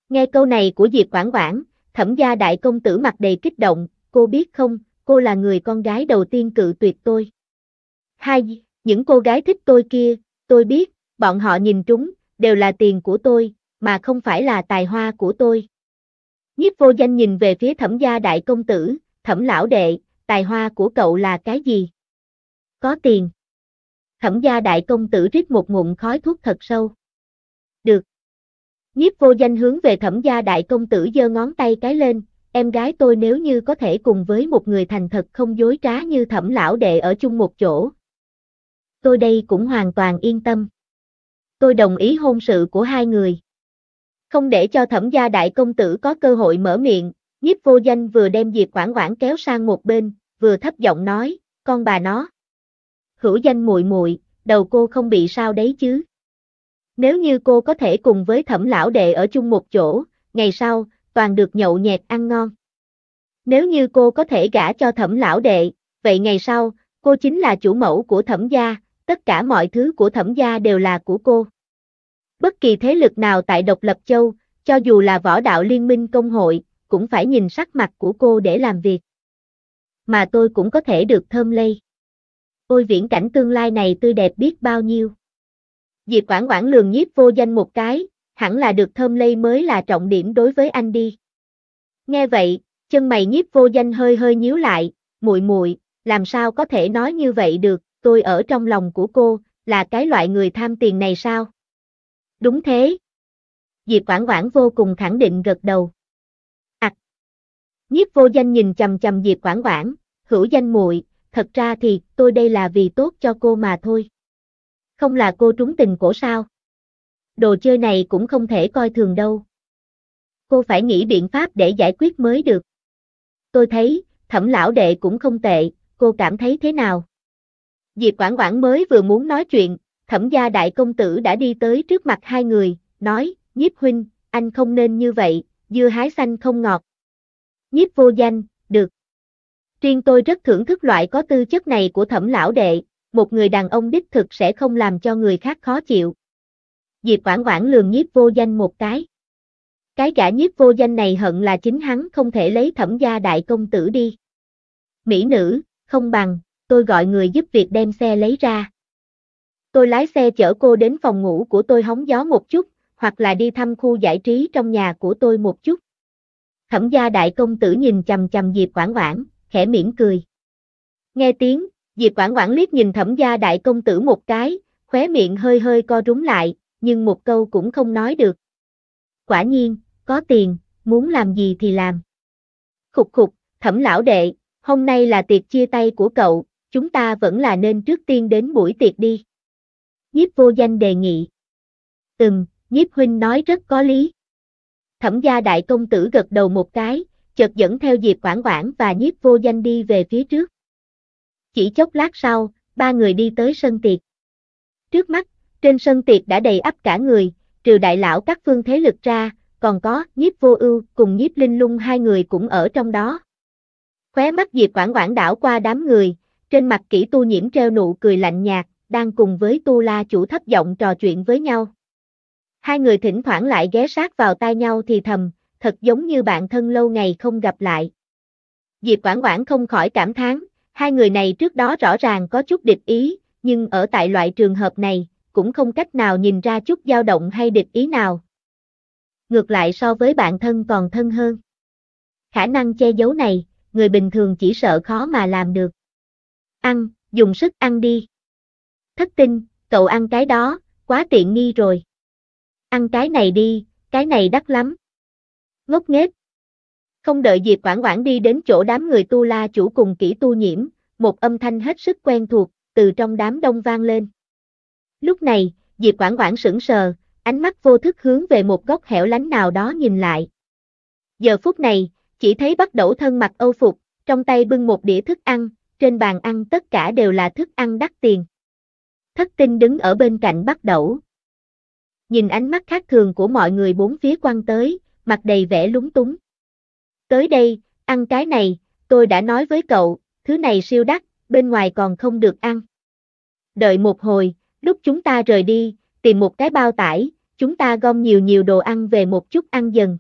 Nghe câu này của Diệp Quảng Quảng, thẩm gia đại công tử mặt đầy kích động, cô biết không, cô là người con gái đầu tiên cự tuyệt tôi. Hai, những cô gái thích tôi kia, tôi biết, bọn họ nhìn trúng, đều là tiền của tôi, mà không phải là tài hoa của tôi. Nhiếp vô danh nhìn về phía thẩm gia đại công tử, thẩm lão đệ, tài hoa của cậu là cái gì? Có tiền. Thẩm gia đại công tử rít một ngụm khói thuốc thật sâu. Được. Nhiếp vô danh hướng về thẩm gia đại công tử giơ ngón tay cái lên, em gái tôi nếu như có thể cùng với một người thành thật không dối trá như thẩm lão đệ ở chung một chỗ. Tôi đây cũng hoàn toàn yên tâm. Tôi đồng ý hôn sự của hai người. Không để cho thẩm gia đại công tử có cơ hội mở miệng, nhiếp vô danh vừa đem diệt Quảng Quảng kéo sang một bên, vừa thấp giọng nói, con bà nó. Hữu danh muội muội, đầu cô không bị sao đấy chứ. Nếu như cô có thể cùng với thẩm lão đệ ở chung một chỗ, ngày sau, toàn được nhậu nhẹt ăn ngon. Nếu như cô có thể gả cho thẩm lão đệ, vậy ngày sau, cô chính là chủ mẫu của thẩm gia, tất cả mọi thứ của thẩm gia đều là của cô. Bất kỳ thế lực nào tại độc lập châu, cho dù là võ đạo liên minh công hội, cũng phải nhìn sắc mặt của cô để làm việc. Mà tôi cũng có thể được thơm lây. Ôi viễn cảnh tương lai này tươi đẹp biết bao nhiêu. Diệp Quảng Quảng lường nhiếp vô danh một cái, hẳn là được thơm lây mới là trọng điểm đối với anh đi. Nghe vậy, chân mày nhiếp vô danh hơi hơi nhíu lại, muội muội, làm sao có thể nói như vậy được, tôi ở trong lòng của cô, là cái loại người tham tiền này sao? Đúng thế. Diệp Quảng Quảng vô cùng khẳng định gật đầu. Ặc. À. Nhiếp vô danh nhìn chầm chầm Diệp Quảng Quảng, hữu danh muội, thật ra thì tôi đây là vì tốt cho cô mà thôi. Không là cô trúng tình cổ sao. Đồ chơi này cũng không thể coi thường đâu. Cô phải nghĩ biện pháp để giải quyết mới được. Tôi thấy, thẩm lão đệ cũng không tệ, cô cảm thấy thế nào? Diệp Quảng Quảng mới vừa muốn nói chuyện, Thẩm gia đại công tử đã đi tới trước mặt hai người, nói, nhiếp huynh, anh không nên như vậy, dưa hái xanh không ngọt. Nhiếp vô danh, được. Riêng tôi rất thưởng thức loại có tư chất này của thẩm lão đệ, một người đàn ông đích thực sẽ không làm cho người khác khó chịu. Diệp Quảng Quảng lường nhiếp vô danh một cái. Cái gã nhiếp vô danh này hận là chính hắn không thể lấy thẩm gia đại công tử đi. Mỹ nữ, không bằng, tôi gọi người giúp việc đem xe lấy ra. Tôi lái xe chở cô đến phòng ngủ của tôi hóng gió một chút, hoặc là đi thăm khu giải trí trong nhà của tôi một chút. Thẩm gia đại công tử nhìn chầm chầm Diệp Quảng Quảng, khẽ mỉm cười. Nghe tiếng, Diệp Quảng Quảng liếc nhìn thẩm gia đại công tử một cái, khóe miệng hơi hơi co rúm lại, nhưng một câu cũng không nói được. Quả nhiên, có tiền, muốn làm gì thì làm. Khục khục, thẩm lão đệ, hôm nay là tiệc chia tay của cậu, chúng ta vẫn là nên trước tiên đến buổi tiệc đi nhiếp vô danh đề nghị. Từng, nhiếp huynh nói rất có lý. Thẩm gia đại công tử gật đầu một cái, chợt dẫn theo Diệp Quảng Quảng và nhiếp vô danh đi về phía trước. Chỉ chốc lát sau, ba người đi tới sân tiệc. Trước mắt, trên sân tiệc đã đầy ắp cả người, trừ đại lão các phương thế lực ra, còn có nhiếp vô ưu cùng nhiếp linh lung hai người cũng ở trong đó. Khóe mắt Diệp Quảng Quảng đảo qua đám người, trên mặt kỹ tu nhiễm treo nụ cười lạnh nhạt, đang cùng với Tu La chủ thấp giọng trò chuyện với nhau. Hai người thỉnh thoảng lại ghé sát vào tai nhau thì thầm, thật giống như bạn thân lâu ngày không gặp lại. Diệp Quảng Quảng không khỏi cảm thán, hai người này trước đó rõ ràng có chút địch ý, nhưng ở tại loại trường hợp này, cũng không cách nào nhìn ra chút dao động hay địch ý nào. Ngược lại so với bạn thân còn thân hơn. Khả năng che giấu này, người bình thường chỉ sợ khó mà làm được. Ăn, dùng sức ăn đi thất tinh, cậu ăn cái đó, quá tiện nghi rồi. Ăn cái này đi, cái này đắt lắm. Ngốc nghếch. Không đợi Diệp Quảng Quảng đi đến chỗ đám người tu la chủ cùng kỹ tu nhiễm, một âm thanh hết sức quen thuộc, từ trong đám đông vang lên. Lúc này, Diệp Quảng Quảng sững sờ, ánh mắt vô thức hướng về một góc hẻo lánh nào đó nhìn lại. Giờ phút này, chỉ thấy bắt đẩu thân mặc âu phục, trong tay bưng một đĩa thức ăn, trên bàn ăn tất cả đều là thức ăn đắt tiền thất tinh đứng ở bên cạnh bắt đẩu. Nhìn ánh mắt khác thường của mọi người bốn phía quan tới, mặt đầy vẻ lúng túng. Tới đây, ăn cái này, tôi đã nói với cậu, thứ này siêu đắt, bên ngoài còn không được ăn. Đợi một hồi, lúc chúng ta rời đi, tìm một cái bao tải, chúng ta gom nhiều nhiều đồ ăn về một chút ăn dần.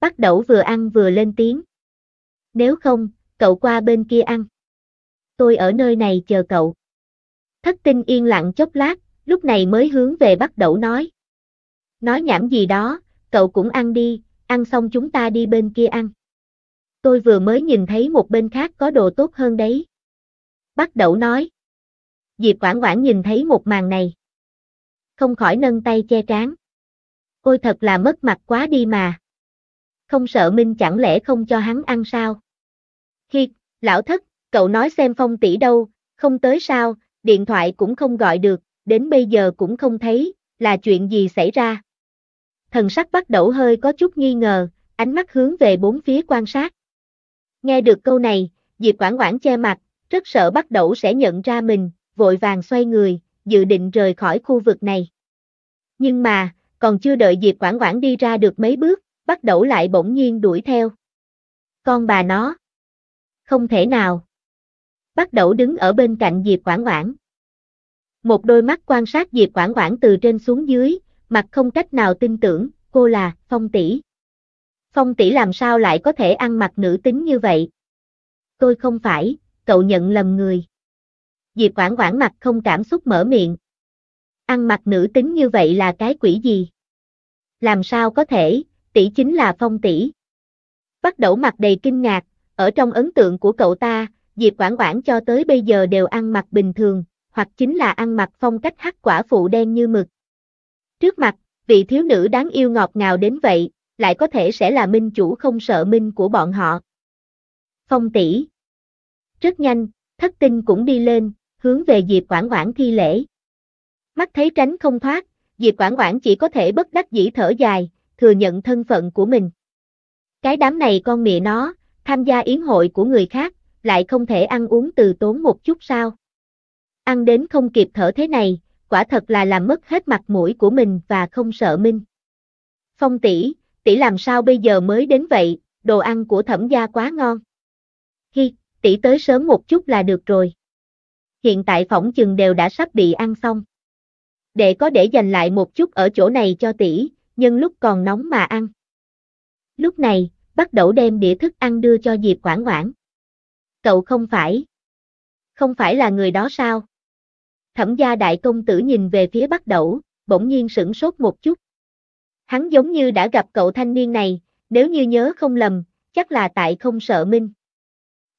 Bắt đẩu vừa ăn vừa lên tiếng. Nếu không, cậu qua bên kia ăn. Tôi ở nơi này chờ cậu. Thất tinh yên lặng chốc lát, lúc này mới hướng về bắt đẩu nói. Nói nhảm gì đó, cậu cũng ăn đi, ăn xong chúng ta đi bên kia ăn. Tôi vừa mới nhìn thấy một bên khác có đồ tốt hơn đấy. Bắt đẩu nói. Diệp Quảng Quảng nhìn thấy một màn này. Không khỏi nâng tay che trán. Ôi thật là mất mặt quá đi mà. Không sợ Minh chẳng lẽ không cho hắn ăn sao? Khi, lão thất, cậu nói xem phong tỷ đâu, không tới sao, điện thoại cũng không gọi được, đến bây giờ cũng không thấy, là chuyện gì xảy ra. Thần sắc bắt đầu hơi có chút nghi ngờ, ánh mắt hướng về bốn phía quan sát. Nghe được câu này, Diệp Quảng Quảng che mặt, rất sợ bắt đầu sẽ nhận ra mình, vội vàng xoay người, dự định rời khỏi khu vực này. Nhưng mà, còn chưa đợi Diệp Quảng Quảng đi ra được mấy bước, bắt đầu lại bỗng nhiên đuổi theo. Con bà nó. Không thể nào bắt đầu đứng ở bên cạnh Diệp Quảng Quảng. Một đôi mắt quan sát Diệp Quảng Quảng từ trên xuống dưới, mặt không cách nào tin tưởng, cô là Phong tỷ. Phong tỷ làm sao lại có thể ăn mặc nữ tính như vậy? Tôi không phải, cậu nhận lầm người. Diệp Quảng Quảng mặt không cảm xúc mở miệng. Ăn mặc nữ tính như vậy là cái quỷ gì? Làm sao có thể, tỷ chính là Phong tỷ. Bắt đầu mặt đầy kinh ngạc, ở trong ấn tượng của cậu ta, Diệp Quảng Quảng cho tới bây giờ đều ăn mặc bình thường, hoặc chính là ăn mặc phong cách hắc quả phụ đen như mực. Trước mặt, vị thiếu nữ đáng yêu ngọt ngào đến vậy, lại có thể sẽ là minh chủ không sợ minh của bọn họ. Phong tỷ Rất nhanh, thất tinh cũng đi lên, hướng về Diệp Quảng Quảng thi lễ. Mắt thấy tránh không thoát, Diệp Quảng Quảng chỉ có thể bất đắc dĩ thở dài, thừa nhận thân phận của mình. Cái đám này con mẹ nó, tham gia yến hội của người khác, lại không thể ăn uống từ tốn một chút sao. Ăn đến không kịp thở thế này, quả thật là làm mất hết mặt mũi của mình và không sợ minh. Phong tỷ, tỷ làm sao bây giờ mới đến vậy, đồ ăn của thẩm gia quá ngon. Hi, tỷ tới sớm một chút là được rồi. Hiện tại phỏng chừng đều đã sắp bị ăn xong. Để có để dành lại một chút ở chỗ này cho tỷ, nhưng lúc còn nóng mà ăn. Lúc này, bắt đầu đem đĩa thức ăn đưa cho Diệp Quảng Quảng. Cậu không phải. Không phải là người đó sao? Thẩm gia đại công tử nhìn về phía bắt đẩu, bỗng nhiên sửng sốt một chút. Hắn giống như đã gặp cậu thanh niên này, nếu như nhớ không lầm, chắc là tại không sợ minh.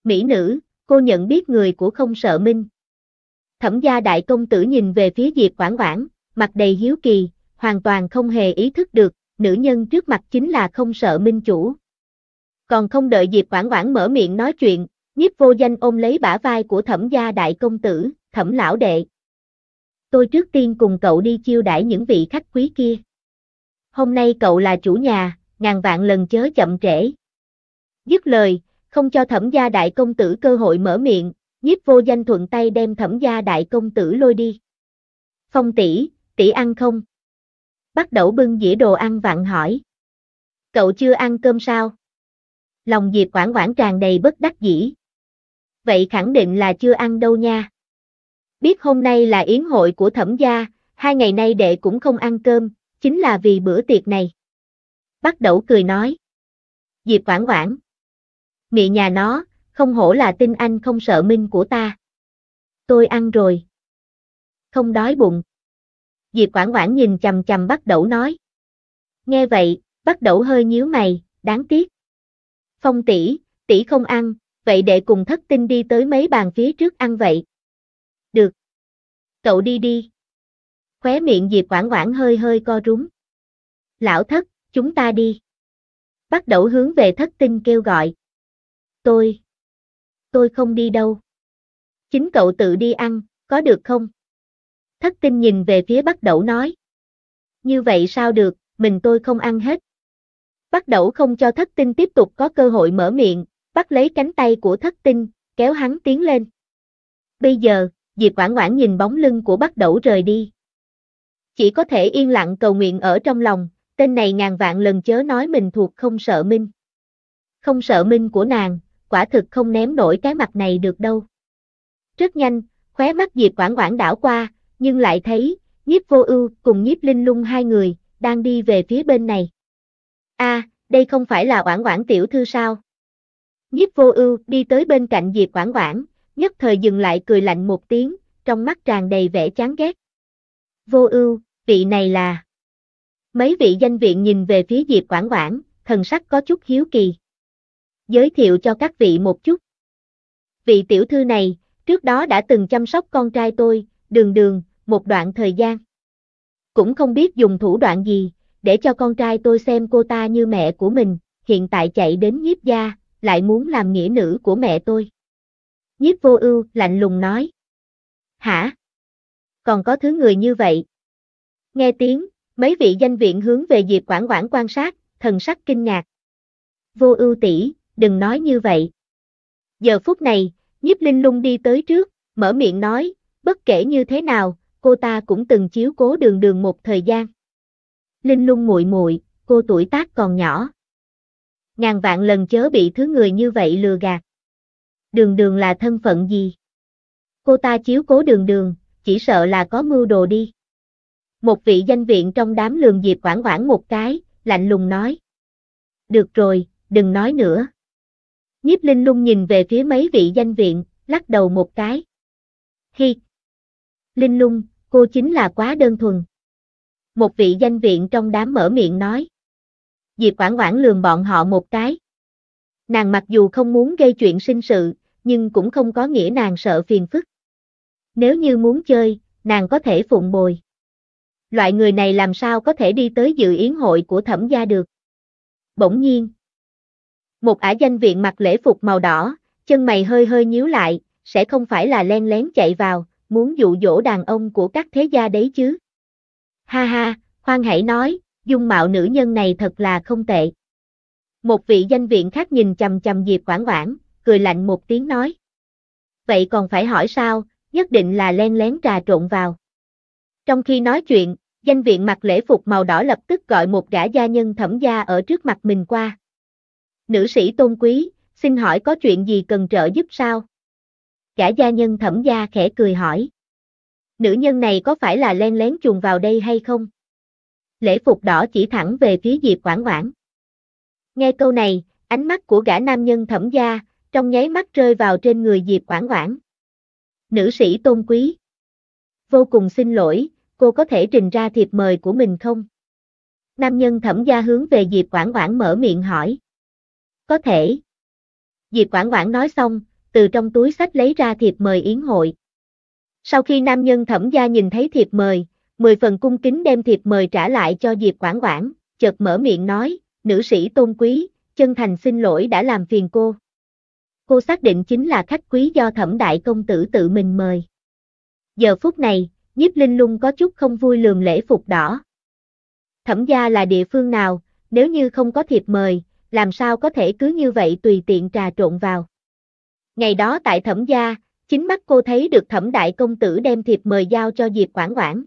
Mỹ nữ, cô nhận biết người của không sợ minh. Thẩm gia đại công tử nhìn về phía Diệp Quảng Quảng, mặt đầy hiếu kỳ, hoàn toàn không hề ý thức được, nữ nhân trước mặt chính là không sợ minh chủ. Còn không đợi Diệp Quảng Quảng mở miệng nói chuyện, Nhiếp vô danh ôm lấy bả vai của thẩm gia đại công tử, thẩm lão đệ. Tôi trước tiên cùng cậu đi chiêu đãi những vị khách quý kia. Hôm nay cậu là chủ nhà, ngàn vạn lần chớ chậm trễ. Dứt lời, không cho thẩm gia đại công tử cơ hội mở miệng, nhiếp vô danh thuận tay đem thẩm gia đại công tử lôi đi. Phong tỷ, tỷ ăn không? Bắt đầu bưng dĩa đồ ăn vặn hỏi. Cậu chưa ăn cơm sao? Lòng Diệp Quảng Quảng tràn đầy bất đắc dĩ, vậy khẳng định là chưa ăn đâu nha. Biết hôm nay là yến hội của thẩm gia, hai ngày nay đệ cũng không ăn cơm, chính là vì bữa tiệc này. Bắt đầu cười nói. Diệp Quảng Quảng. Mị nhà nó, không hổ là tin anh không sợ minh của ta. Tôi ăn rồi. Không đói bụng. Diệp Quảng Quảng nhìn chầm chầm bắt đầu nói. Nghe vậy, bắt đầu hơi nhíu mày, đáng tiếc. Phong tỷ, tỷ không ăn, vậy để cùng thất tinh đi tới mấy bàn phía trước ăn vậy. Được. Cậu đi đi. Khóe miệng Diệp Quảng Quảng hơi hơi co rúm. Lão thất, chúng ta đi. Bắt đầu hướng về thất tinh kêu gọi. Tôi. Tôi không đi đâu. Chính cậu tự đi ăn, có được không? Thất tinh nhìn về phía bắt đầu nói. Như vậy sao được, mình tôi không ăn hết. Bắt đầu không cho thất tinh tiếp tục có cơ hội mở miệng, bắt lấy cánh tay của thất tinh, kéo hắn tiến lên. Bây giờ, Diệp quảng quảng nhìn bóng lưng của Bắc Đẩu rời đi. Chỉ có thể yên lặng cầu nguyện ở trong lòng, tên này ngàn vạn lần chớ nói mình thuộc không sợ minh. Không sợ minh của nàng, quả thực không ném nổi cái mặt này được đâu. Rất nhanh, khóe mắt Diệp quảng quảng đảo qua, nhưng lại thấy Nhiếp Vô Ưu cùng Nhiếp Linh Lung hai người đang đi về phía bên này. A, đây không phải là quảng quảng tiểu thư sao? Nhiếp vô ưu đi tới bên cạnh Diệp Quảng Quảng, nhất thời dừng lại cười lạnh một tiếng, trong mắt tràn đầy vẻ chán ghét. Vô ưu, vị này là... Mấy vị danh viện nhìn về phía Diệp Quảng Quảng, thần sắc có chút hiếu kỳ. Giới thiệu cho các vị một chút. Vị tiểu thư này, trước đó đã từng chăm sóc con trai tôi, đường đường, một đoạn thời gian. Cũng không biết dùng thủ đoạn gì, để cho con trai tôi xem cô ta như mẹ của mình, hiện tại chạy đến nhiếp gia, lại muốn làm nghĩa nữ của mẹ tôi. Nhiếp vô ưu, lạnh lùng nói. Hả? Còn có thứ người như vậy? Nghe tiếng, mấy vị danh viện hướng về Diệp Quảng Quảng quan sát, thần sắc kinh ngạc. Vô ưu tỷ, đừng nói như vậy. Giờ phút này, nhiếp linh lung đi tới trước, mở miệng nói, bất kể như thế nào, cô ta cũng từng chiếu cố đường đường một thời gian. Linh lung muội muội, cô tuổi tác còn nhỏ, ngàn vạn lần chớ bị thứ người như vậy lừa gạt. Đường đường là thân phận gì? Cô ta chiếu cố đường đường, chỉ sợ là có mưu đồ đi. Một vị danh viện trong đám lường dịp quảng quảng một cái, lạnh lùng nói. Được rồi, đừng nói nữa. Nhiếp Linh lung nhìn về phía mấy vị danh viện, lắc đầu một cái. Hi! Linh lung, cô chính là quá đơn thuần. Một vị danh viện trong đám mở miệng nói. Diệp Quảng Quảng lườm bọn họ một cái. Nàng mặc dù không muốn gây chuyện sinh sự, nhưng cũng không có nghĩa nàng sợ phiền phức. Nếu như muốn chơi, nàng có thể phụng bồi. Loại người này làm sao có thể đi tới dự yến hội của thẩm gia được. Bỗng nhiên, một ả danh viện mặc lễ phục màu đỏ, chân mày hơi hơi nhíu lại, sẽ không phải là len lén chạy vào, muốn dụ dỗ đàn ông của các thế gia đấy chứ. Ha ha, khoan hãy nói, dung mạo nữ nhân này thật là không tệ. Một vị danh viện khác nhìn chầm chầm Diệp Quảng Quảng, cười lạnh một tiếng nói. Vậy còn phải hỏi sao, nhất định là len lén trà trộn vào. Trong khi nói chuyện, danh viện mặc lễ phục màu đỏ lập tức gọi một gã gia nhân thẩm gia ở trước mặt mình qua. Nữ sĩ tôn quý, xin hỏi có chuyện gì cần trợ giúp sao? Gã gia nhân thẩm gia khẽ cười hỏi. Nữ nhân này có phải là len lén chuồn vào đây hay không? lễ phục đỏ chỉ thẳng về phía Diệp Quảng Quảng. Nghe câu này, ánh mắt của gã nam nhân thẩm gia, trong nháy mắt rơi vào trên người Diệp Quảng Quảng. Nữ sĩ tôn quý. Vô cùng xin lỗi, cô có thể trình ra thiệp mời của mình không? Nam nhân thẩm gia hướng về Diệp Quảng Quảng mở miệng hỏi. Có thể. Diệp Quảng Quảng nói xong, từ trong túi sách lấy ra thiệp mời yến hội. Sau khi nam nhân thẩm gia nhìn thấy thiệp mời, mười phần cung kính đem thiệp mời trả lại cho Diệp Quảng Quảng, chợt mở miệng nói, nữ sĩ tôn quý, chân thành xin lỗi đã làm phiền cô. Cô xác định chính là khách quý do thẩm đại công tử tự mình mời. Giờ phút này, nhiếp linh lung có chút không vui lường lễ phục đỏ. Thẩm gia là địa phương nào, nếu như không có thiệp mời, làm sao có thể cứ như vậy tùy tiện trà trộn vào. Ngày đó tại thẩm gia, chính mắt cô thấy được thẩm đại công tử đem thiệp mời giao cho Diệp Quảng Quảng.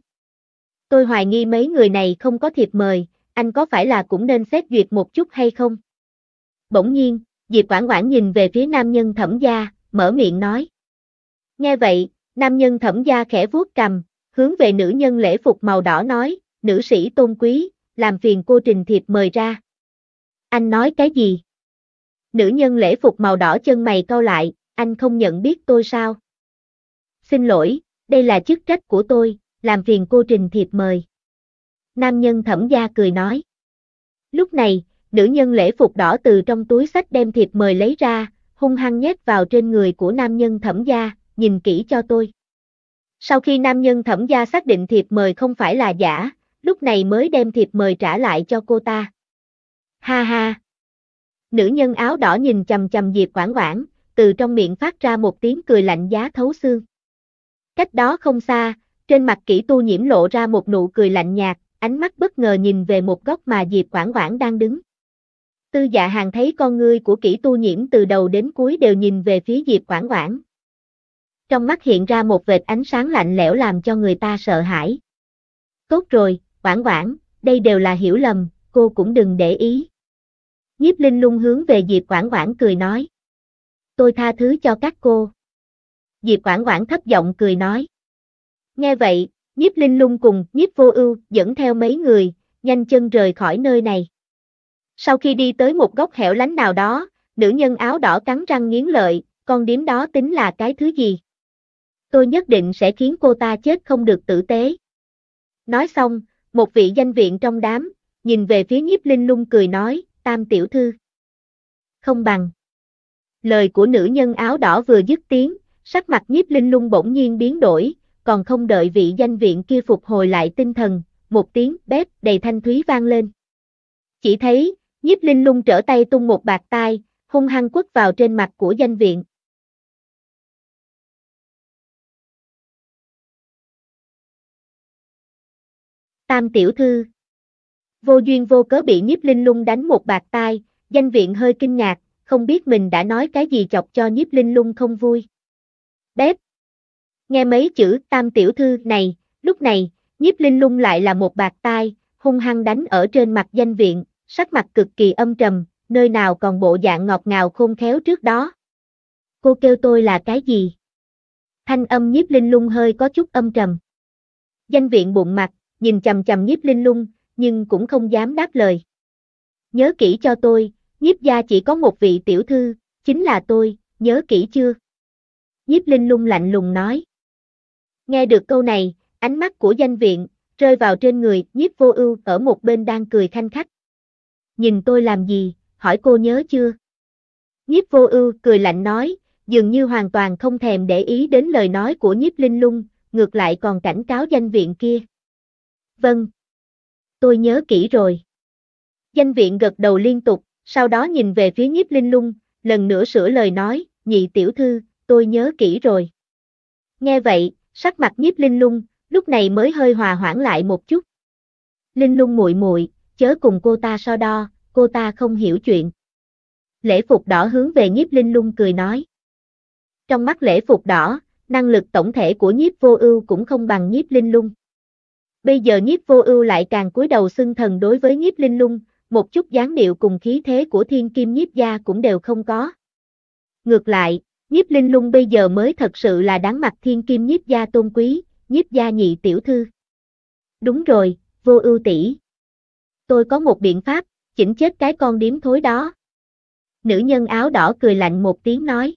Tôi hoài nghi mấy người này không có thiệp mời, anh có phải là cũng nên xét duyệt một chút hay không? Bỗng nhiên, Diệp Quảng Quảng nhìn về phía nam nhân thẩm gia, mở miệng nói. Nghe vậy, nam nhân thẩm gia khẽ vuốt cầm, hướng về nữ nhân lễ phục màu đỏ nói, nữ sĩ tôn quý, làm phiền cô trình thiệp mời ra. Anh nói cái gì? Nữ nhân lễ phục màu đỏ chân mày cau lại, anh không nhận biết tôi sao? Xin lỗi, đây là chức trách của tôi, làm phiền cô trình thiệp mời. Nam nhân thẩm gia cười nói. Lúc này, nữ nhân lễ phục đỏ từ trong túi sách đem thiệp mời lấy ra, hung hăng nhét vào trên người của nam nhân thẩm gia, nhìn kỹ cho tôi. Sau khi nam nhân thẩm gia xác định thiệp mời không phải là giả, lúc này mới đem thiệp mời trả lại cho cô ta. Ha ha! Nữ nhân áo đỏ nhìn chầm chầm Diệp Quảng Quảng, từ trong miệng phát ra một tiếng cười lạnh giá thấu xương. Cách đó không xa, trên mặt kỹ tu nhiễm lộ ra một nụ cười lạnh nhạt, ánh mắt bất ngờ nhìn về một góc mà Diệp Quảng Quảng đang đứng. Tư dạ hàng thấy con ngươi của kỹ tu nhiễm từ đầu đến cuối đều nhìn về phía Diệp Quảng Quảng. Trong mắt hiện ra một vệt ánh sáng lạnh lẽo làm cho người ta sợ hãi. Tốt rồi, Quảng Quảng, đây đều là hiểu lầm, cô cũng đừng để ý. Nhiếp Linh lung hướng về Diệp Quảng Quảng cười nói. Tôi tha thứ cho các cô. Diệp Quảng Quảng thấp giọng cười nói. Nghe vậy, nhiếp linh lung cùng nhiếp vô ưu dẫn theo mấy người, nhanh chân rời khỏi nơi này. Sau khi đi tới một góc hẻo lánh nào đó, nữ nhân áo đỏ cắn răng nghiến lợi, con điếm đó tính là cái thứ gì? Tôi nhất định sẽ khiến cô ta chết không được tử tế. Nói xong, một vị danh viện trong đám, nhìn về phía nhiếp linh lung cười nói, tam tiểu thư. Không bằng. Lời của nữ nhân áo đỏ vừa dứt tiếng, sắc mặt nhiếp linh lung bỗng nhiên biến đổi, còn không đợi vị danh viện kia phục hồi lại tinh thần, một tiếng bếp đầy thanh thúy vang lên. Chỉ thấy, nhiếp linh lung trở tay tung một bạc tai, hung hăng quất vào trên mặt của danh viện. Tam tiểu thư Vô duyên vô cớ bị nhiếp linh lung đánh một bạc tai, danh viện hơi kinh ngạc, không biết mình đã nói cái gì chọc cho nhiếp linh lung không vui. Bếp, Nghe mấy chữ tam tiểu thư này, lúc này, nhiếp linh lung lại là một bạc tai, hung hăng đánh ở trên mặt danh viện, sắc mặt cực kỳ âm trầm, nơi nào còn bộ dạng ngọt ngào khôn khéo trước đó. Cô kêu tôi là cái gì? Thanh âm nhiếp linh lung hơi có chút âm trầm. Danh viện bụng mặt, nhìn chầm chầm nhiếp linh lung, nhưng cũng không dám đáp lời. Nhớ kỹ cho tôi, nhiếp gia chỉ có một vị tiểu thư, chính là tôi, nhớ kỹ chưa? Nhiếp linh lung lạnh lùng nói. Nghe được câu này, ánh mắt của danh viện, rơi vào trên người nhiếp vô ưu ở một bên đang cười thanh khách. Nhìn tôi làm gì, hỏi cô nhớ chưa? Nhiếp vô ưu cười lạnh nói, dường như hoàn toàn không thèm để ý đến lời nói của nhiếp linh lung, ngược lại còn cảnh cáo danh viện kia. Vâng. Tôi nhớ kỹ rồi. Danh viện gật đầu liên tục, sau đó nhìn về phía nhiếp linh lung, lần nữa sửa lời nói, nhị tiểu thư, tôi nhớ kỹ rồi. Nghe vậy, sắc mặt nhiếp linh lung, lúc này mới hơi hòa hoãn lại một chút. Linh lung muội muội, chớ cùng cô ta so đo, cô ta không hiểu chuyện. Lễ phục đỏ hướng về nhiếp linh lung cười nói. Trong mắt lễ phục đỏ, năng lực tổng thể của nhiếp vô ưu cũng không bằng nhiếp linh lung. Bây giờ nhiếp vô ưu lại càng cúi đầu xưng thần đối với nhiếp linh lung, một chút dáng điệu cùng khí thế của thiên kim nhiếp gia cũng đều không có. Ngược lại, nhiếp linh lung bây giờ mới thật sự là đáng mặt thiên kim nhiếp gia tôn quý, nhiếp gia nhị tiểu thư. Đúng rồi, vô ưu tỷ. Tôi có một biện pháp, chỉnh chết cái con điếm thối đó. Nữ nhân áo đỏ cười lạnh một tiếng nói.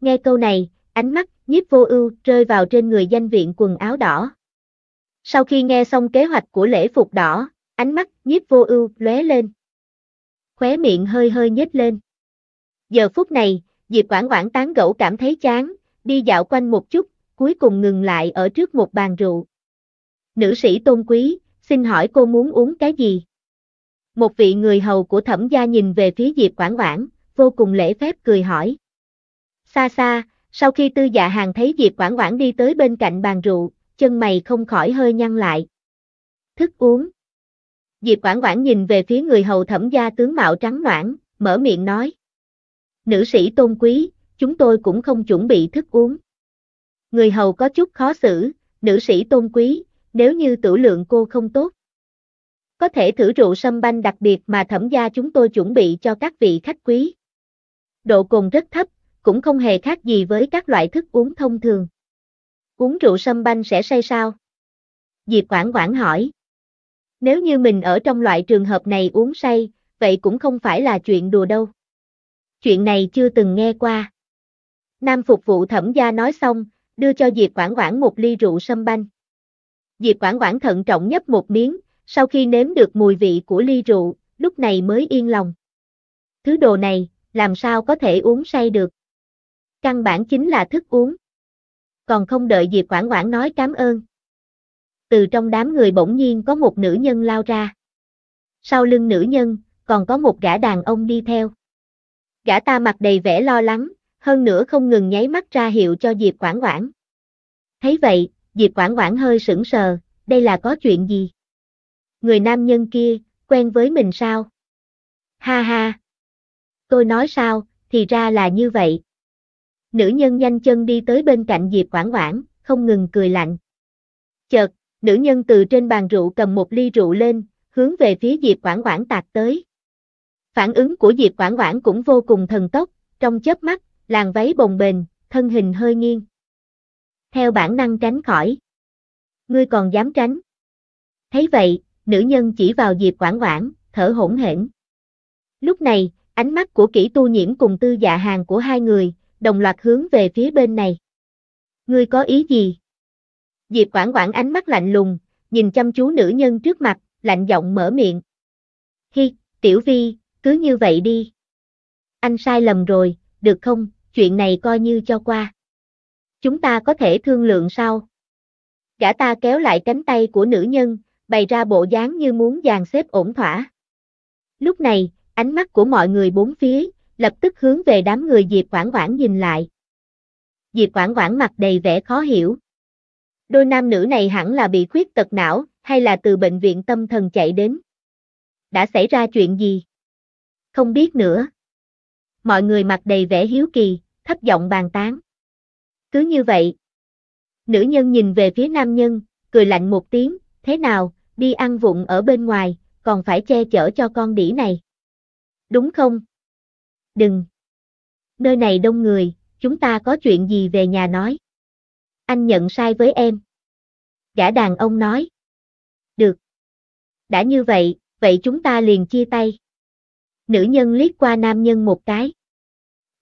Nghe câu này, ánh mắt nhiếp vô ưu rơi vào trên người danh viện quần áo đỏ. Sau khi nghe xong kế hoạch của lễ phục đỏ, ánh mắt nhiếp vô ưu lóe lên. Khóe miệng hơi hơi nhếch lên. Giờ phút này, Diệp Quảng Quảng tán gẫu cảm thấy chán, đi dạo quanh một chút, cuối cùng ngừng lại ở trước một bàn rượu. Nữ sĩ tôn quý, xin hỏi cô muốn uống cái gì? Một vị người hầu của thẩm gia nhìn về phía Diệp Quảng Quảng, vô cùng lễ phép cười hỏi. Xa xa, sau khi tư dạ hàng thấy Diệp Quảng Quảng đi tới bên cạnh bàn rượu, chân mày không khỏi hơi nhăn lại. Thức uống. Diệp Quảng Quảng nhìn về phía người hầu thẩm gia tướng mạo trắng noãn, mở miệng nói. Nữ sĩ tôn quý, chúng tôi cũng không chuẩn bị thức uống. Người hầu có chút khó xử, nữ sĩ tôn quý, nếu như tử lượng cô không tốt. Có thể thử rượu sâm banh đặc biệt mà thẩm gia chúng tôi chuẩn bị cho các vị khách quý. Độ cồn rất thấp, cũng không hề khác gì với các loại thức uống thông thường. Uống rượu sâm banh sẽ say sao? Diệp Quảng Quảng hỏi. Nếu như mình ở trong loại trường hợp này uống say, vậy cũng không phải là chuyện đùa đâu chuyện này chưa từng nghe qua. Nam phục vụ thẩm gia nói xong, đưa cho Diệp Quảng Quảng một ly rượu sâm banh. Diệp Quảng Quảng thận trọng nhấp một miếng, sau khi nếm được mùi vị của ly rượu, lúc này mới yên lòng. Thứ đồ này, làm sao có thể uống say được? Căn bản chính là thức uống. Còn không đợi Diệp Quảng Quảng nói cảm ơn. Từ trong đám người bỗng nhiên có một nữ nhân lao ra. Sau lưng nữ nhân, còn có một gã đàn ông đi theo gã ta mặt đầy vẻ lo lắng, hơn nữa không ngừng nháy mắt ra hiệu cho Diệp Quảng Quảng. Thấy vậy, Diệp Quảng Quảng hơi sững sờ, đây là có chuyện gì? Người nam nhân kia, quen với mình sao? Ha ha! Tôi nói sao, thì ra là như vậy. Nữ nhân nhanh chân đi tới bên cạnh Diệp Quảng Quảng, không ngừng cười lạnh. Chợt, nữ nhân từ trên bàn rượu cầm một ly rượu lên, hướng về phía Diệp Quảng Quảng tạt tới. Phản ứng của Diệp Quảng Quảng cũng vô cùng thần tốc, trong chớp mắt, làn váy bồng bềnh, thân hình hơi nghiêng. Theo bản năng tránh khỏi. Ngươi còn dám tránh. Thấy vậy, nữ nhân chỉ vào Diệp Quảng Quảng, thở hổn hển. Lúc này, ánh mắt của kỹ tu nhiễm cùng tư dạ hàng của hai người, đồng loạt hướng về phía bên này. Ngươi có ý gì? Diệp Quảng Quảng ánh mắt lạnh lùng, nhìn chăm chú nữ nhân trước mặt, lạnh giọng mở miệng. Hi, Tiểu Vi, cứ như vậy đi. Anh sai lầm rồi, được không, chuyện này coi như cho qua. Chúng ta có thể thương lượng sau. Gã ta kéo lại cánh tay của nữ nhân, bày ra bộ dáng như muốn dàn xếp ổn thỏa. Lúc này, ánh mắt của mọi người bốn phía, lập tức hướng về đám người Diệp Quảng Quảng nhìn lại. Diệp Quảng Quảng mặt đầy vẻ khó hiểu. Đôi nam nữ này hẳn là bị khuyết tật não, hay là từ bệnh viện tâm thần chạy đến. Đã xảy ra chuyện gì? không biết nữa. Mọi người mặt đầy vẻ hiếu kỳ, thấp giọng bàn tán. Cứ như vậy. Nữ nhân nhìn về phía nam nhân, cười lạnh một tiếng, thế nào, đi ăn vụng ở bên ngoài, còn phải che chở cho con đỉ này. Đúng không? Đừng. Nơi này đông người, chúng ta có chuyện gì về nhà nói. Anh nhận sai với em. Gã đàn ông nói. Được. Đã như vậy, vậy chúng ta liền chia tay nữ nhân liếc qua nam nhân một cái.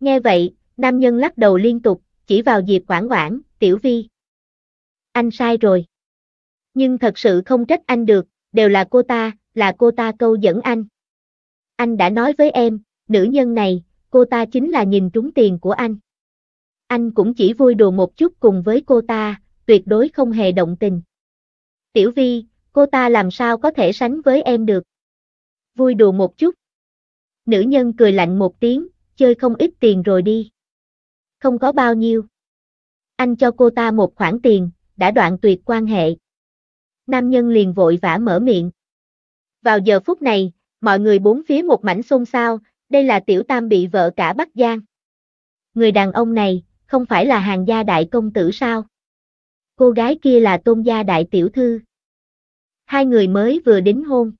Nghe vậy, nam nhân lắc đầu liên tục, chỉ vào Diệp Quảng Quảng, Tiểu Vi. Anh sai rồi. Nhưng thật sự không trách anh được, đều là cô ta, là cô ta câu dẫn anh. Anh đã nói với em, nữ nhân này, cô ta chính là nhìn trúng tiền của anh. Anh cũng chỉ vui đùa một chút cùng với cô ta, tuyệt đối không hề động tình. Tiểu Vi, cô ta làm sao có thể sánh với em được? Vui đùa một chút, nữ nhân cười lạnh một tiếng, chơi không ít tiền rồi đi. Không có bao nhiêu. Anh cho cô ta một khoản tiền, đã đoạn tuyệt quan hệ. Nam nhân liền vội vã mở miệng. Vào giờ phút này, mọi người bốn phía một mảnh xôn xao, đây là tiểu tam bị vợ cả bắt Giang. Người đàn ông này, không phải là hàng gia đại công tử sao? Cô gái kia là tôn gia đại tiểu thư. Hai người mới vừa đính hôn.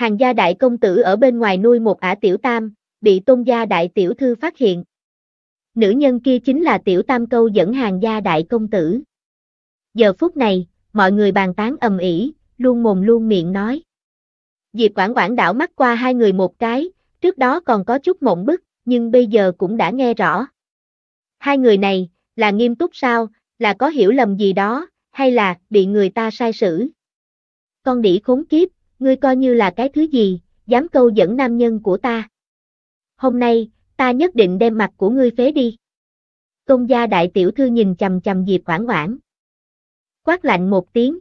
Hàng gia đại công tử ở bên ngoài nuôi một ả tiểu tam, bị tôn gia đại tiểu thư phát hiện. Nữ nhân kia chính là tiểu tam câu dẫn hàng gia đại công tử. Giờ phút này, mọi người bàn tán ầm ĩ, luôn mồm luôn miệng nói. Diệp Quảng Quảng đảo mắt qua hai người một cái, trước đó còn có chút mộng bức, nhưng bây giờ cũng đã nghe rõ. Hai người này, là nghiêm túc sao, là có hiểu lầm gì đó, hay là bị người ta sai sử. Con đĩ khốn kiếp, ngươi coi như là cái thứ gì, dám câu dẫn nam nhân của ta. Hôm nay, ta nhất định đem mặt của ngươi phế đi. Công gia đại tiểu thư nhìn chầm chầm Diệp Oản Oản. Quát lạnh một tiếng.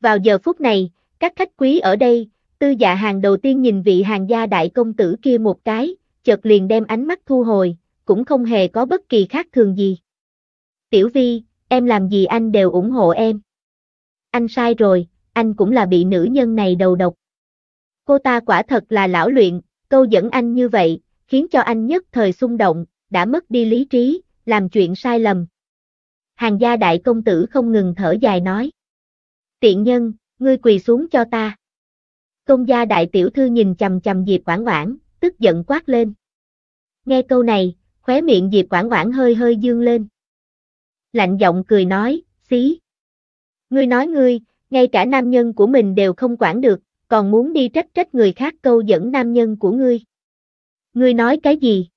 Vào giờ phút này, các khách quý ở đây, tư dạ hàng đầu tiên nhìn vị hàng gia đại công tử kia một cái, chợt liền đem ánh mắt thu hồi, cũng không hề có bất kỳ khác thường gì. Tiểu Vi, em làm gì anh đều ủng hộ em. Anh sai rồi, anh cũng là bị nữ nhân này đầu độc. Cô ta quả thật là lão luyện, câu dẫn anh như vậy, khiến cho anh nhất thời xung động, đã mất đi lý trí, làm chuyện sai lầm. Hàng gia đại công tử không ngừng thở dài nói. Tiện nhân, ngươi quỳ xuống cho ta. Công gia đại tiểu thư nhìn chầm chầm Diệp Quảng Quảng, tức giận quát lên. Nghe câu này, khóe miệng Diệp Quảng Quảng hơi hơi dương lên. Lạnh giọng cười nói, xí. Ngươi nói ngươi, ngay cả nam nhân của mình đều không quản được, còn muốn đi trách trách người khác câu dẫn nam nhân của ngươi. Ngươi nói cái gì?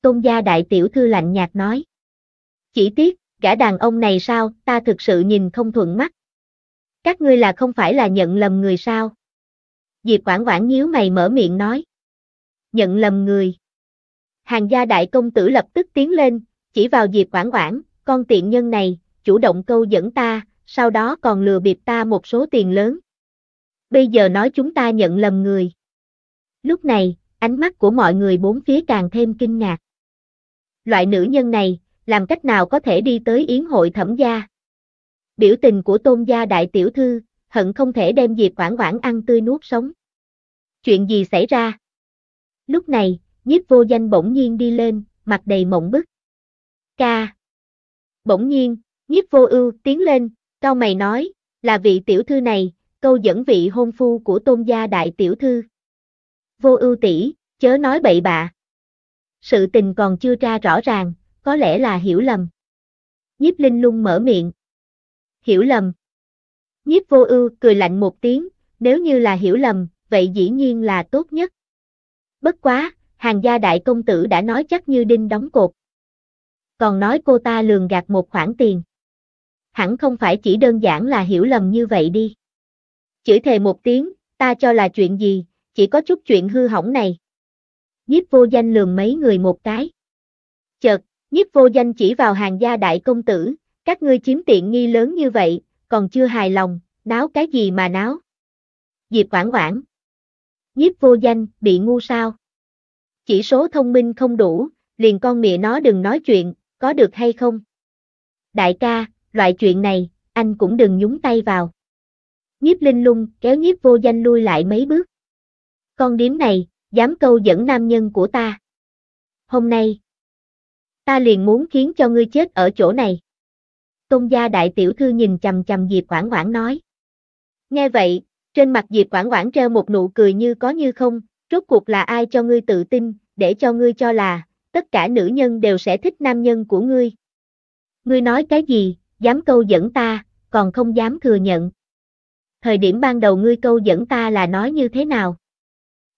Tôn gia đại tiểu thư lạnh nhạt nói. Chỉ tiếc, gã đàn ông này sao, ta thực sự nhìn không thuận mắt. Các ngươi là không phải là nhận lầm người sao? Diệp Quảng Quảng nhíu mày mở miệng nói. Nhận lầm người. Hàng gia đại công tử lập tức tiến lên, chỉ vào Diệp Quảng Quảng, con tiện nhân này, chủ động câu dẫn ta, sau đó còn lừa bịp ta một số tiền lớn. Bây giờ nói chúng ta nhận lầm người. Lúc này, ánh mắt của mọi người bốn phía càng thêm kinh ngạc. Loại nữ nhân này, làm cách nào có thể đi tới yến hội thẩm gia? Biểu tình của tôn gia đại tiểu thư, hận không thể đem Diệp Quảng Quảng ăn tươi nuốt sống. Chuyện gì xảy ra? Lúc này, nhiếp vô danh bỗng nhiên đi lên, mặt đầy mộng bức. Ca. Bỗng nhiên, nhiếp vô ưu tiến lên, Cao mày nói, là vị tiểu thư này, câu dẫn vị hôn phu của tôn gia đại tiểu thư. Vô ưu tỷ, chớ nói bậy bạ. Sự tình còn chưa ra rõ ràng, có lẽ là hiểu lầm. Nhiếp Linh lung mở miệng. Hiểu lầm. Nhiếp vô ưu cười lạnh một tiếng, nếu như là hiểu lầm, vậy dĩ nhiên là tốt nhất. Bất quá, hàng gia đại công tử đã nói chắc như đinh đóng cột. Còn nói cô ta lường gạt một khoản tiền hẳn không phải chỉ đơn giản là hiểu lầm như vậy đi. Chửi thề một tiếng, ta cho là chuyện gì, chỉ có chút chuyện hư hỏng này. Nhiếp vô danh lường mấy người một cái. Chợt, nhiếp vô danh chỉ vào hàng gia đại công tử, các ngươi chiếm tiện nghi lớn như vậy, còn chưa hài lòng, náo cái gì mà náo. Diệp Quảng Quảng. Nhiếp vô danh, bị ngu sao? Chỉ số thông minh không đủ, liền con mẹ nó đừng nói chuyện, có được hay không? Đại ca, loại chuyện này, anh cũng đừng nhúng tay vào. Nhiếp linh lung kéo nhiếp vô danh lui lại mấy bước. Con điếm này, dám câu dẫn nam nhân của ta. Hôm nay, ta liền muốn khiến cho ngươi chết ở chỗ này. Tôn gia đại tiểu thư nhìn chầm chầm Diệp Quảng Quảng nói. Nghe vậy, trên mặt Diệp Quảng Quảng treo một nụ cười như có như không, rốt cuộc là ai cho ngươi tự tin, để cho ngươi cho là, tất cả nữ nhân đều sẽ thích nam nhân của ngươi. Ngươi nói cái gì, dám câu dẫn ta, còn không dám thừa nhận. Thời điểm ban đầu ngươi câu dẫn ta là nói như thế nào?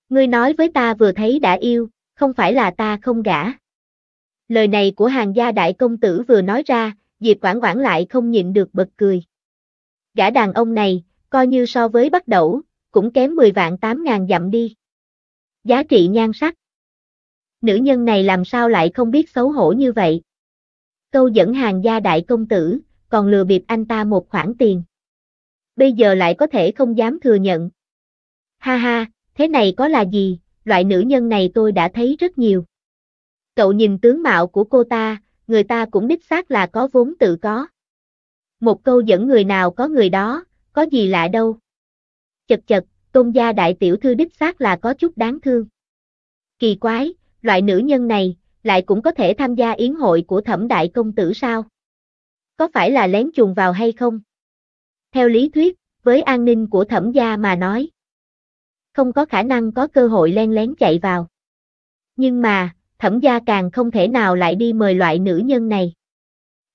Ngươi nói với ta vừa thấy đã yêu, không phải là ta không gả. Lời này của hàng gia đại công tử vừa nói ra, Diệp Quảng Quảng lại không nhịn được bật cười. Gã đàn ông này, coi như so với bắt đẩu, cũng kém 10 vạn 8 ngàn dặm đi. Giá trị nhan sắc. Nữ nhân này làm sao lại không biết xấu hổ như vậy? Câu dẫn hàng gia đại công tử, còn lừa bịp anh ta một khoản tiền. Bây giờ lại có thể không dám thừa nhận. Ha ha, thế này có là gì, loại nữ nhân này tôi đã thấy rất nhiều. Cậu nhìn tướng mạo của cô ta, người ta cũng đích xác là có vốn tự có. Một câu dẫn người nào có người đó, có gì lạ đâu. Chật chật, tôn gia đại tiểu thư đích xác là có chút đáng thương. Kỳ quái, loại nữ nhân này, lại cũng có thể tham gia yến hội của thẩm đại công tử sao? có phải là lén trùng vào hay không? Theo lý thuyết, với an ninh của thẩm gia mà nói, không có khả năng có cơ hội len lén chạy vào. Nhưng mà, thẩm gia càng không thể nào lại đi mời loại nữ nhân này.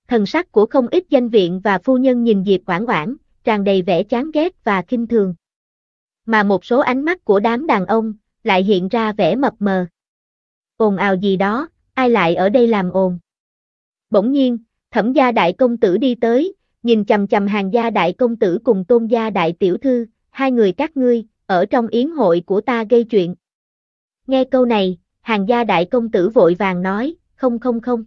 Thần sắc của không ít danh viện và phu nhân nhìn Diệp Quảng Quảng, tràn đầy vẻ chán ghét và kinh thường. Mà một số ánh mắt của đám đàn ông, lại hiện ra vẻ mập mờ. Ồn ào gì đó, ai lại ở đây làm ồn. Bỗng nhiên, Thẩm gia đại công tử đi tới, nhìn chầm chầm hàng gia đại công tử cùng tôn gia đại tiểu thư, hai người các ngươi, ở trong yến hội của ta gây chuyện. Nghe câu này, hàng gia đại công tử vội vàng nói, không không không.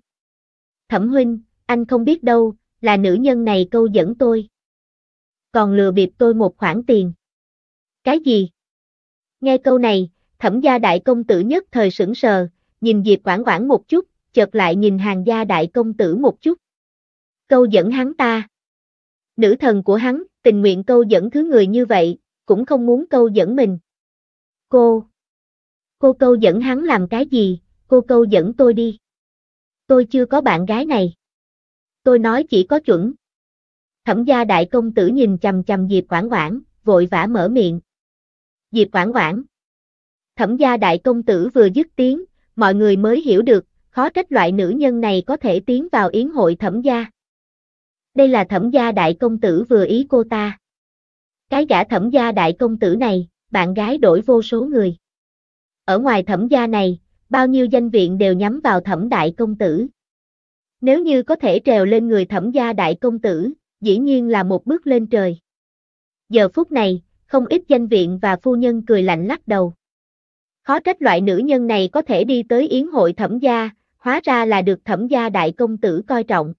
Thẩm huynh, anh không biết đâu, là nữ nhân này câu dẫn tôi. Còn lừa bịp tôi một khoản tiền. Cái gì? Nghe câu này, thẩm gia đại công tử nhất thời sững sờ, nhìn Diệp Quảng Quảng một chút, chợt lại nhìn hàng gia đại công tử một chút câu dẫn hắn ta. Nữ thần của hắn, tình nguyện câu dẫn thứ người như vậy, cũng không muốn câu dẫn mình. Cô. Cô câu dẫn hắn làm cái gì, cô câu dẫn tôi đi. Tôi chưa có bạn gái này. Tôi nói chỉ có chuẩn. Thẩm gia đại công tử nhìn chầm chầm Diệp Quảng Quảng, vội vã mở miệng. Diệp Quảng Quảng. Thẩm gia đại công tử vừa dứt tiếng, mọi người mới hiểu được, khó trách loại nữ nhân này có thể tiến vào yến hội thẩm gia đây là thẩm gia đại công tử vừa ý cô ta. Cái gã thẩm gia đại công tử này, bạn gái đổi vô số người. Ở ngoài thẩm gia này, bao nhiêu danh viện đều nhắm vào thẩm đại công tử. Nếu như có thể trèo lên người thẩm gia đại công tử, dĩ nhiên là một bước lên trời. Giờ phút này, không ít danh viện và phu nhân cười lạnh lắc đầu. Khó trách loại nữ nhân này có thể đi tới yến hội thẩm gia, hóa ra là được thẩm gia đại công tử coi trọng.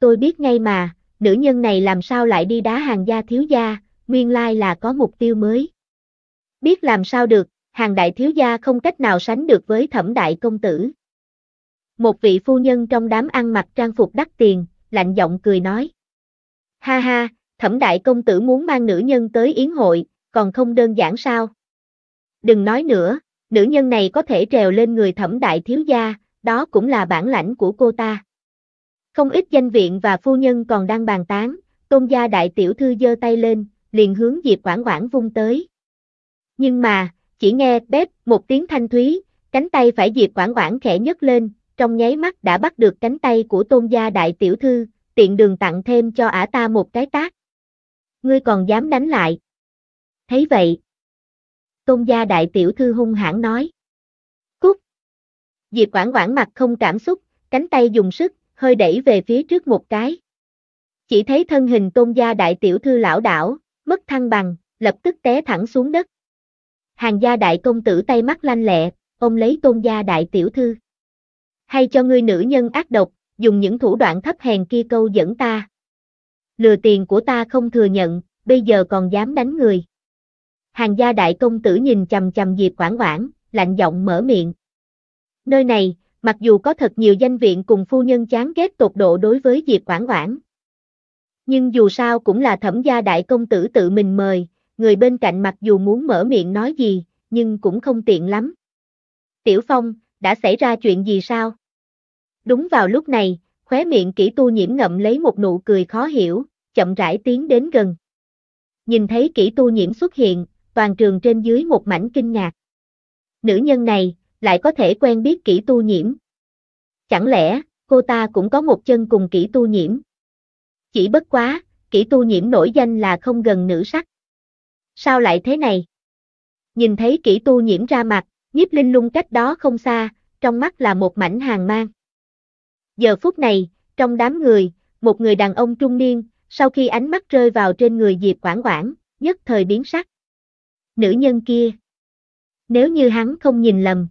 Tôi biết ngay mà, nữ nhân này làm sao lại đi đá hàng gia thiếu gia, nguyên lai là có mục tiêu mới. Biết làm sao được, hàng đại thiếu gia không cách nào sánh được với thẩm đại công tử. Một vị phu nhân trong đám ăn mặc trang phục đắt tiền, lạnh giọng cười nói. Ha ha, thẩm đại công tử muốn mang nữ nhân tới yến hội, còn không đơn giản sao? Đừng nói nữa, nữ nhân này có thể trèo lên người thẩm đại thiếu gia, đó cũng là bản lãnh của cô ta. Không ít danh viện và phu nhân còn đang bàn tán, tôn gia đại tiểu thư giơ tay lên, liền hướng Diệp Quảng Quảng vung tới. Nhưng mà, chỉ nghe bếp một tiếng thanh thúy, cánh tay phải Diệp Quảng Quảng khẽ nhấc lên, trong nháy mắt đã bắt được cánh tay của tôn gia đại tiểu thư, tiện đường tặng thêm cho ả ta một cái tác. Ngươi còn dám đánh lại. Thấy vậy. Tôn gia đại tiểu thư hung hãn nói. Cút. Diệp Quảng Quảng mặt không cảm xúc, cánh tay dùng sức, hơi đẩy về phía trước một cái. Chỉ thấy thân hình tôn gia đại tiểu thư lão đảo, mất thăng bằng, lập tức té thẳng xuống đất. Hàng gia đại công tử tay mắt lanh lẹ, ôm lấy tôn gia đại tiểu thư. Hay cho ngươi nữ nhân ác độc, dùng những thủ đoạn thấp hèn kia câu dẫn ta. Lừa tiền của ta không thừa nhận, bây giờ còn dám đánh người. Hàng gia đại công tử nhìn chầm chầm Diệp Quảng Quảng, lạnh giọng mở miệng. Nơi này, mặc dù có thật nhiều danh viện cùng phu nhân chán ghét tột độ đối với Diệp Oản Oản. Nhưng dù sao cũng là thẩm gia đại công tử tự mình mời, người bên cạnh mặc dù muốn mở miệng nói gì, nhưng cũng không tiện lắm. Tiểu Phong, đã xảy ra chuyện gì sao? Đúng vào lúc này, khóe miệng kỷ tu nhiễm ngậm lấy một nụ cười khó hiểu, chậm rãi tiến đến gần. Nhìn thấy kỷ tu nhiễm xuất hiện, toàn trường trên dưới một mảnh kinh ngạc. Nữ nhân này, lại có thể quen biết kỹ tu nhiễm. Chẳng lẽ, cô ta cũng có một chân cùng kỹ tu nhiễm? Chỉ bất quá, kỹ tu nhiễm nổi danh là không gần nữ sắc. Sao lại thế này? Nhìn thấy kỹ tu nhiễm ra mặt, nhiếp linh lung cách đó không xa, trong mắt là một mảnh hàng mang. Giờ phút này, trong đám người, một người đàn ông trung niên, sau khi ánh mắt rơi vào trên người Diệp Quảng Quảng, nhất thời biến sắc. Nữ nhân kia. Nếu như hắn không nhìn lầm,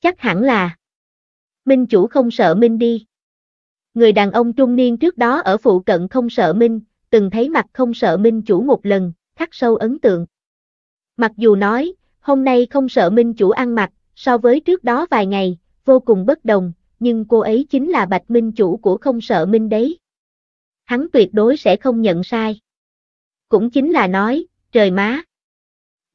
chắc hẳn là Minh chủ không sợ Minh đi. Người đàn ông trung niên trước đó ở phụ cận không sợ Minh, từng thấy mặt không sợ Minh chủ một lần, khắc sâu ấn tượng. Mặc dù nói, hôm nay không sợ Minh chủ ăn mặc, so với trước đó vài ngày, vô cùng bất đồng, nhưng cô ấy chính là Bạch Minh chủ của không sợ Minh đấy. Hắn tuyệt đối sẽ không nhận sai. Cũng chính là nói, trời má,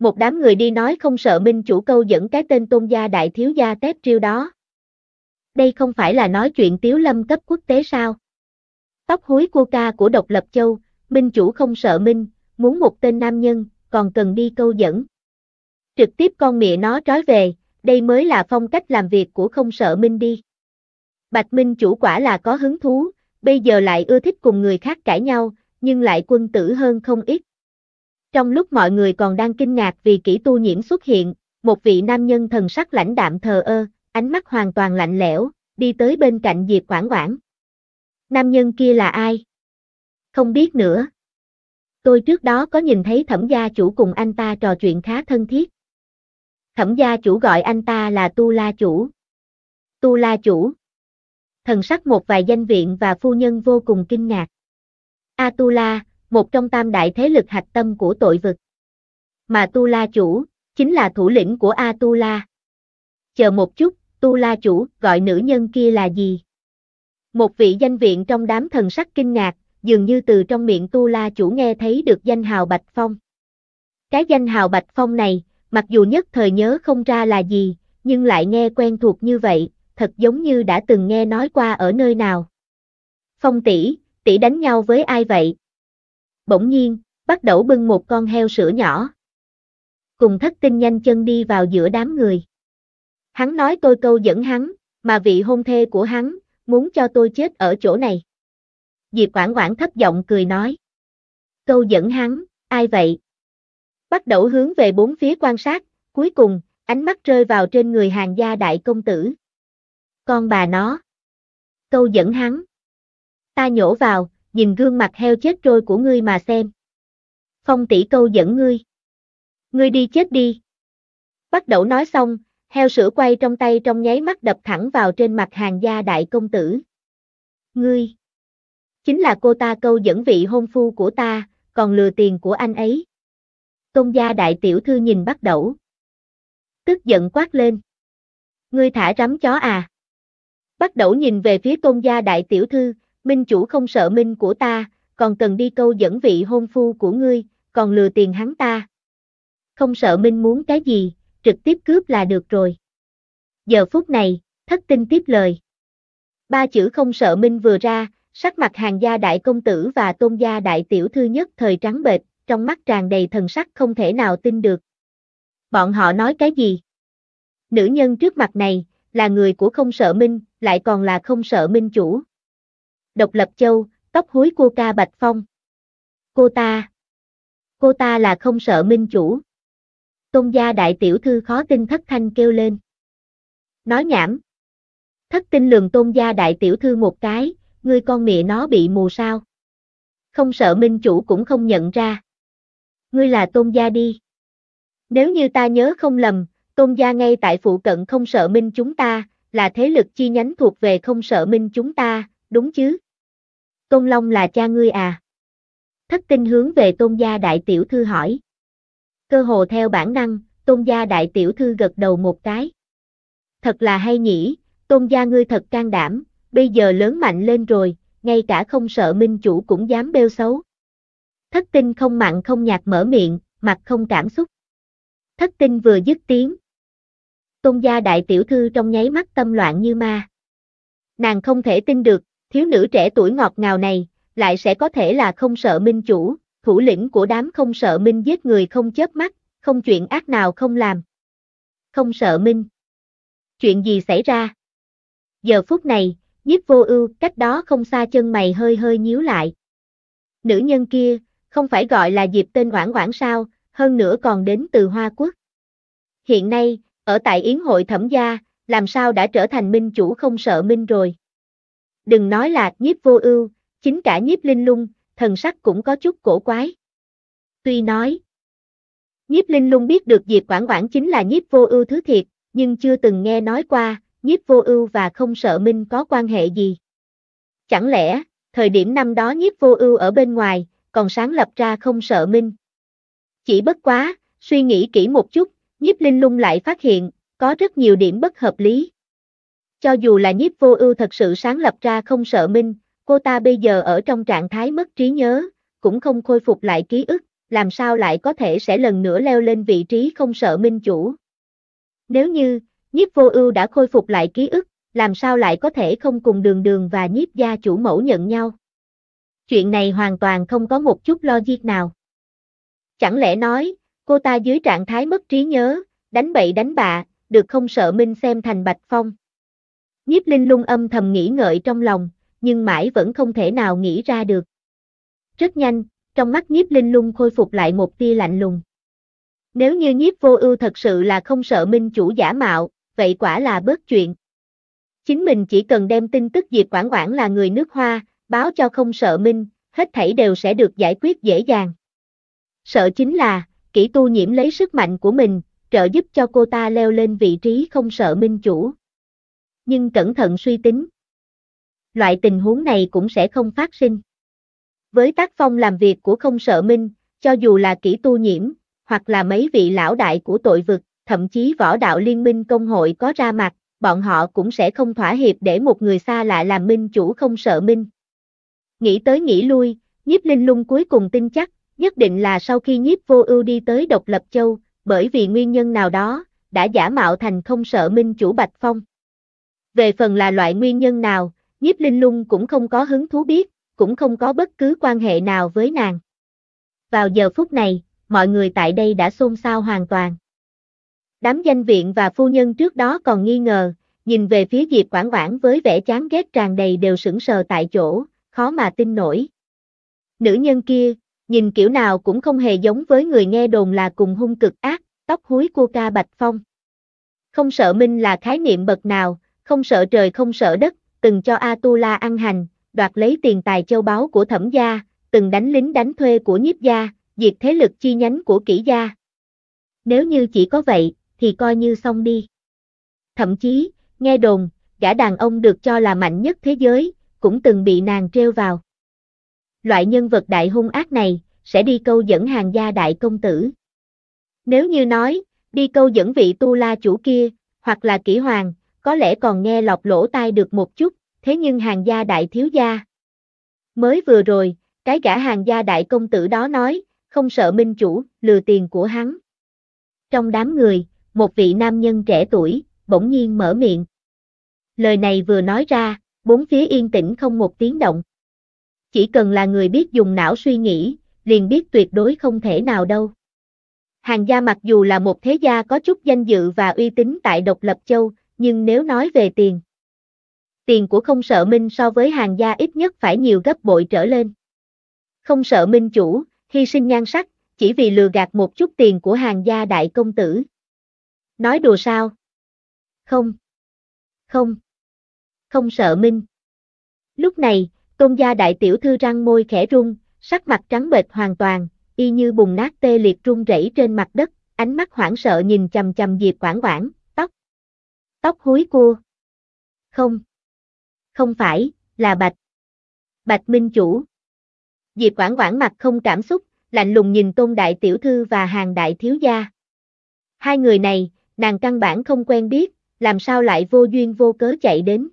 một đám người đi nói không sợ minh chủ câu dẫn cái tên tôn gia đại thiếu gia tép triêu đó. Đây không phải là nói chuyện tiếu lâm cấp quốc tế sao? Tóc húi cua ca của độc lập châu, minh chủ không sợ minh, muốn một tên nam nhân, còn cần đi câu dẫn. Trực tiếp con mẹ nó trói về, đây mới là phong cách làm việc của không sợ minh đi. Bạch minh chủ quả là có hứng thú, bây giờ lại ưa thích cùng người khác cãi nhau, nhưng lại quân tử hơn không ít. Trong lúc mọi người còn đang kinh ngạc vì kỹ tu nhiễm xuất hiện, một vị nam nhân thần sắc lãnh đạm thờ ơ, ánh mắt hoàn toàn lạnh lẽo, đi tới bên cạnh Diệp Quảng Quảng. Nam nhân kia là ai? Không biết nữa. Tôi trước đó có nhìn thấy thẩm gia chủ cùng anh ta trò chuyện khá thân thiết. Thẩm gia chủ gọi anh ta là Tu La Chủ. Tu La Chủ. Thần sắc một vài danh viện và phu nhân vô cùng kinh ngạc. A Tu La, một trong tam đại thế lực hạch tâm của tội vực. Mà Tu La Chủ, chính là thủ lĩnh của A Tu La. Chờ một chút, Tu La Chủ gọi nữ nhân kia là gì? Một vị danh viện trong đám thần sắc kinh ngạc, dường như từ trong miệng Tu La Chủ nghe thấy được danh hào Bạch Phong. Cái danh hào Bạch Phong này, mặc dù nhất thời nhớ không ra là gì, nhưng lại nghe quen thuộc như vậy, thật giống như đã từng nghe nói qua ở nơi nào. Phong tỷ, tỷ đánh nhau với ai vậy? bỗng nhiên, bắt đầu bưng một con heo sữa nhỏ. Cùng thất tinh nhanh chân đi vào giữa đám người. Hắn nói tôi câu dẫn hắn, mà vị hôn thê của hắn, muốn cho tôi chết ở chỗ này. Diệp Quảng Quảng thấp giọng cười nói. Câu dẫn hắn, ai vậy? Bắt đầu hướng về bốn phía quan sát, cuối cùng, ánh mắt rơi vào trên người hàng gia đại công tử. Con bà nó. Câu dẫn hắn. Ta nhổ vào, nhìn gương mặt heo chết trôi của ngươi mà xem. Phong tỷ câu dẫn ngươi. Ngươi đi chết đi. Bắt đầu nói xong, heo sữa quay trong tay trong nháy mắt đập thẳng vào trên mặt hàng gia đại công tử. Ngươi. Chính là cô ta câu dẫn vị hôn phu của ta, còn lừa tiền của anh ấy. Công gia đại tiểu thư nhìn bắt đầu. Tức giận quát lên. Ngươi thả rắm chó à. Bắt đầu nhìn về phía công gia đại tiểu thư, minh chủ không sợ minh của ta, còn cần đi câu dẫn vị hôn phu của ngươi, còn lừa tiền hắn ta. Không sợ minh muốn cái gì, trực tiếp cướp là được rồi. Giờ phút này, thất tinh tiếp lời. Ba chữ không sợ minh vừa ra, sắc mặt hàng gia đại công tử và tôn gia đại tiểu thư nhất thời trắng bệch, trong mắt tràn đầy thần sắc không thể nào tin được. Bọn họ nói cái gì? Nữ nhân trước mặt này, là người của không sợ minh, lại còn là không sợ minh chủ độc lập châu, tóc húi cô ca Bạch Phong. Cô ta. Cô ta là không sợ minh chủ. Tôn gia đại tiểu thư khó tin thất thanh kêu lên. Nói nhảm. Thất tin lường tôn gia đại tiểu thư một cái, ngươi con mẹ nó bị mù sao. Không sợ minh chủ cũng không nhận ra. Ngươi là tôn gia đi. Nếu như ta nhớ không lầm, tôn gia ngay tại phụ cận không sợ minh chúng ta, là thế lực chi nhánh thuộc về không sợ minh chúng ta, đúng chứ? Tôn Long là cha ngươi à? Thất tinh hướng về tôn gia đại tiểu thư hỏi. Cơ hồ theo bản năng, tôn gia đại tiểu thư gật đầu một cái. Thật là hay nhỉ, tôn gia ngươi thật can đảm, bây giờ lớn mạnh lên rồi, ngay cả không sợ minh chủ cũng dám bêu xấu. Thất tinh không mặn không nhạt mở miệng, mặt không cảm xúc. Thất tinh vừa dứt tiếng. Tôn gia đại tiểu thư trong nháy mắt tâm loạn như ma. Nàng không thể tin được, thiếu nữ trẻ tuổi ngọt ngào này, lại sẽ có thể là không sợ minh chủ, thủ lĩnh của đám không sợ minh giết người không chớp mắt, không chuyện ác nào không làm. Không sợ minh. Chuyện gì xảy ra? Giờ phút này, nhiếp vô ưu cách đó không xa chân mày hơi hơi nhíu lại. Nữ nhân kia, không phải gọi là dịp tên Oảng Oảng sao, hơn nữa còn đến từ Hoa Quốc. Hiện nay, ở tại Yến hội thẩm gia, làm sao đã trở thành minh chủ không sợ minh rồi. Đừng nói là nhiếp vô ưu, chính cả nhiếp linh lung, thần sắc cũng có chút cổ quái. Tuy nói, nhiếp linh lung biết được Diệp Quảng Quảng chính là nhiếp vô ưu thứ thiệt, nhưng chưa từng nghe nói qua, nhiếp vô ưu và không sợ minh có quan hệ gì. Chẳng lẽ, thời điểm năm đó nhiếp vô ưu ở bên ngoài, còn sáng lập ra không sợ minh. Chỉ bất quá, suy nghĩ kỹ một chút, nhiếp linh lung lại phát hiện, có rất nhiều điểm bất hợp lý. Cho dù là nhiếp vô ưu thật sự sáng lập ra không sợ minh, cô ta bây giờ ở trong trạng thái mất trí nhớ, cũng không khôi phục lại ký ức, làm sao lại có thể sẽ lần nữa leo lên vị trí không sợ minh chủ. Nếu như, nhiếp vô ưu đã khôi phục lại ký ức, làm sao lại có thể không cùng đường đường và nhiếp gia chủ mẫu nhận nhau. Chuyện này hoàn toàn không có một chút logic nào. Chẳng lẽ nói, cô ta dưới trạng thái mất trí nhớ, đánh bậy đánh bạ, được không sợ Minh xem thành Bạch Phong. Nhiếp Linh lung âm thầm nghĩ ngợi trong lòng, nhưng mãi vẫn không thể nào nghĩ ra được. Rất nhanh, trong mắt nhiếp linh lung khôi phục lại một tia lạnh lùng. Nếu như nhiếp vô ưu thật sự là không sợ minh chủ giả mạo, vậy quả là bớt chuyện. Chính mình chỉ cần đem tin tức diệt Quảng Quảng là người nước hoa, báo cho không sợ minh, hết thảy đều sẽ được giải quyết dễ dàng. Sợ chính là, kỹ tu nhiễm lấy sức mạnh của mình, trợ giúp cho cô ta leo lên vị trí không sợ minh chủ nhưng cẩn thận suy tính. Loại tình huống này cũng sẽ không phát sinh. Với tác phong làm việc của không sợ minh, cho dù là kỹ tu nhiễm, hoặc là mấy vị lão đại của tội vực, thậm chí võ đạo liên minh công hội có ra mặt, bọn họ cũng sẽ không thỏa hiệp để một người xa lạ làm minh chủ không sợ minh. Nghĩ tới nghĩ lui, nhiếp linh lung cuối cùng tin chắc, nhất định là sau khi nhiếp vô ưu đi tới độc lập châu, bởi vì nguyên nhân nào đó, đã giả mạo thành không sợ minh chủ Bạch Phong. Về phần là loại nguyên nhân nào, nhiếp linh lung cũng không có hứng thú biết, cũng không có bất cứ quan hệ nào với nàng. Vào giờ phút này, mọi người tại đây đã xôn xao hoàn toàn. Đám danh viện và phu nhân trước đó còn nghi ngờ, nhìn về phía Diệp Quảng Quảng với vẻ chán ghét tràn đầy đều sững sờ tại chỗ, khó mà tin nổi. Nữ nhân kia, nhìn kiểu nào cũng không hề giống với người nghe đồn là cùng hung cực ác, tóc húi cua ca Bạch Phong. Không sợ Minh là khái niệm bậc nào, không sợ trời không sợ đất, từng cho Atula ăn hành, đoạt lấy tiền tài châu báu của thẩm gia, từng đánh lính đánh thuê của nhiếp gia, diệt thế lực chi nhánh của kỹ gia. Nếu như chỉ có vậy, thì coi như xong đi. Thậm chí, nghe đồn, gã đàn ông được cho là mạnh nhất thế giới, cũng từng bị nàng treo vào. Loại nhân vật đại hung ác này, sẽ đi câu dẫn hàng gia đại công tử. Nếu như nói, đi câu dẫn vị tu la chủ kia, hoặc là kỹ hoàng, có lẽ còn nghe lọc lỗ tai được một chút, thế nhưng hàng gia đại thiếu gia. Mới vừa rồi, cái gã hàng gia đại công tử đó nói, không sợ minh chủ, lừa tiền của hắn. Trong đám người, một vị nam nhân trẻ tuổi, bỗng nhiên mở miệng. Lời này vừa nói ra, bốn phía yên tĩnh không một tiếng động. Chỉ cần là người biết dùng não suy nghĩ, liền biết tuyệt đối không thể nào đâu. Hàng gia mặc dù là một thế gia có chút danh dự và uy tín tại độc lập châu, nhưng nếu nói về tiền, tiền của không sợ minh so với hàng gia ít nhất phải nhiều gấp bội trở lên. Không sợ minh chủ, hy sinh nhan sắc, chỉ vì lừa gạt một chút tiền của hàng gia đại công tử. Nói đùa sao? Không. Không. Không sợ minh. Lúc này, tôn gia đại tiểu thư răng môi khẽ rung, sắc mặt trắng bệch hoàn toàn, y như bùng nát tê liệt rung rẩy trên mặt đất, ánh mắt hoảng sợ nhìn chầm chầm Diệp Quảng Quảng. Tóc húi cua. Không. Không phải, là Bạch. Bạch Minh Chủ. Diệp Quảng Quảng mặt không cảm xúc, lạnh lùng nhìn Tôn Đại Tiểu Thư và Hàng Đại Thiếu Gia. Hai người này, nàng căn bản không quen biết, làm sao lại vô duyên vô cớ chạy đến.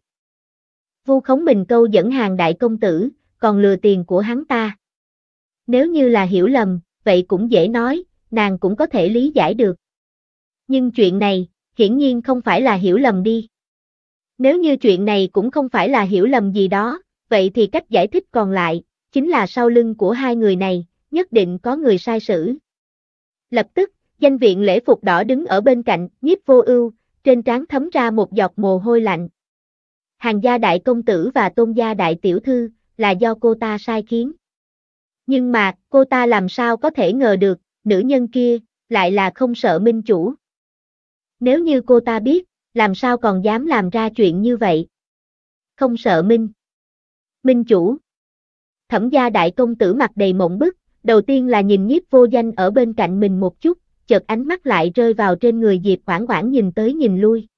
Vu khống mình câu dẫn Hàng Đại Công Tử, còn lừa tiền của hắn ta. Nếu như là hiểu lầm, vậy cũng dễ nói, nàng cũng có thể lý giải được. Nhưng chuyện này, hiển nhiên không phải là hiểu lầm đi. Nếu như chuyện này cũng không phải là hiểu lầm gì đó, vậy thì cách giải thích còn lại, chính là sau lưng của hai người này, nhất định có người sai xử. Lập tức, danh viện lễ phục đỏ đứng ở bên cạnh, nhiếp vô ưu, trên trán thấm ra một giọt mồ hôi lạnh. Hàng gia đại công tử và tôn gia đại tiểu thư, là do cô ta sai khiến. Nhưng mà, cô ta làm sao có thể ngờ được, nữ nhân kia, lại là không sợ minh chủ. Nếu như cô ta biết, làm sao còn dám làm ra chuyện như vậy? Không sợ Minh. Minh chủ. Thẩm gia đại công tử mặt đầy mộng bức, đầu tiên là nhìn nhiếp vô danh ở bên cạnh mình một chút, chợt ánh mắt lại rơi vào trên người Diệp Quảng Quảng nhìn tới nhìn lui.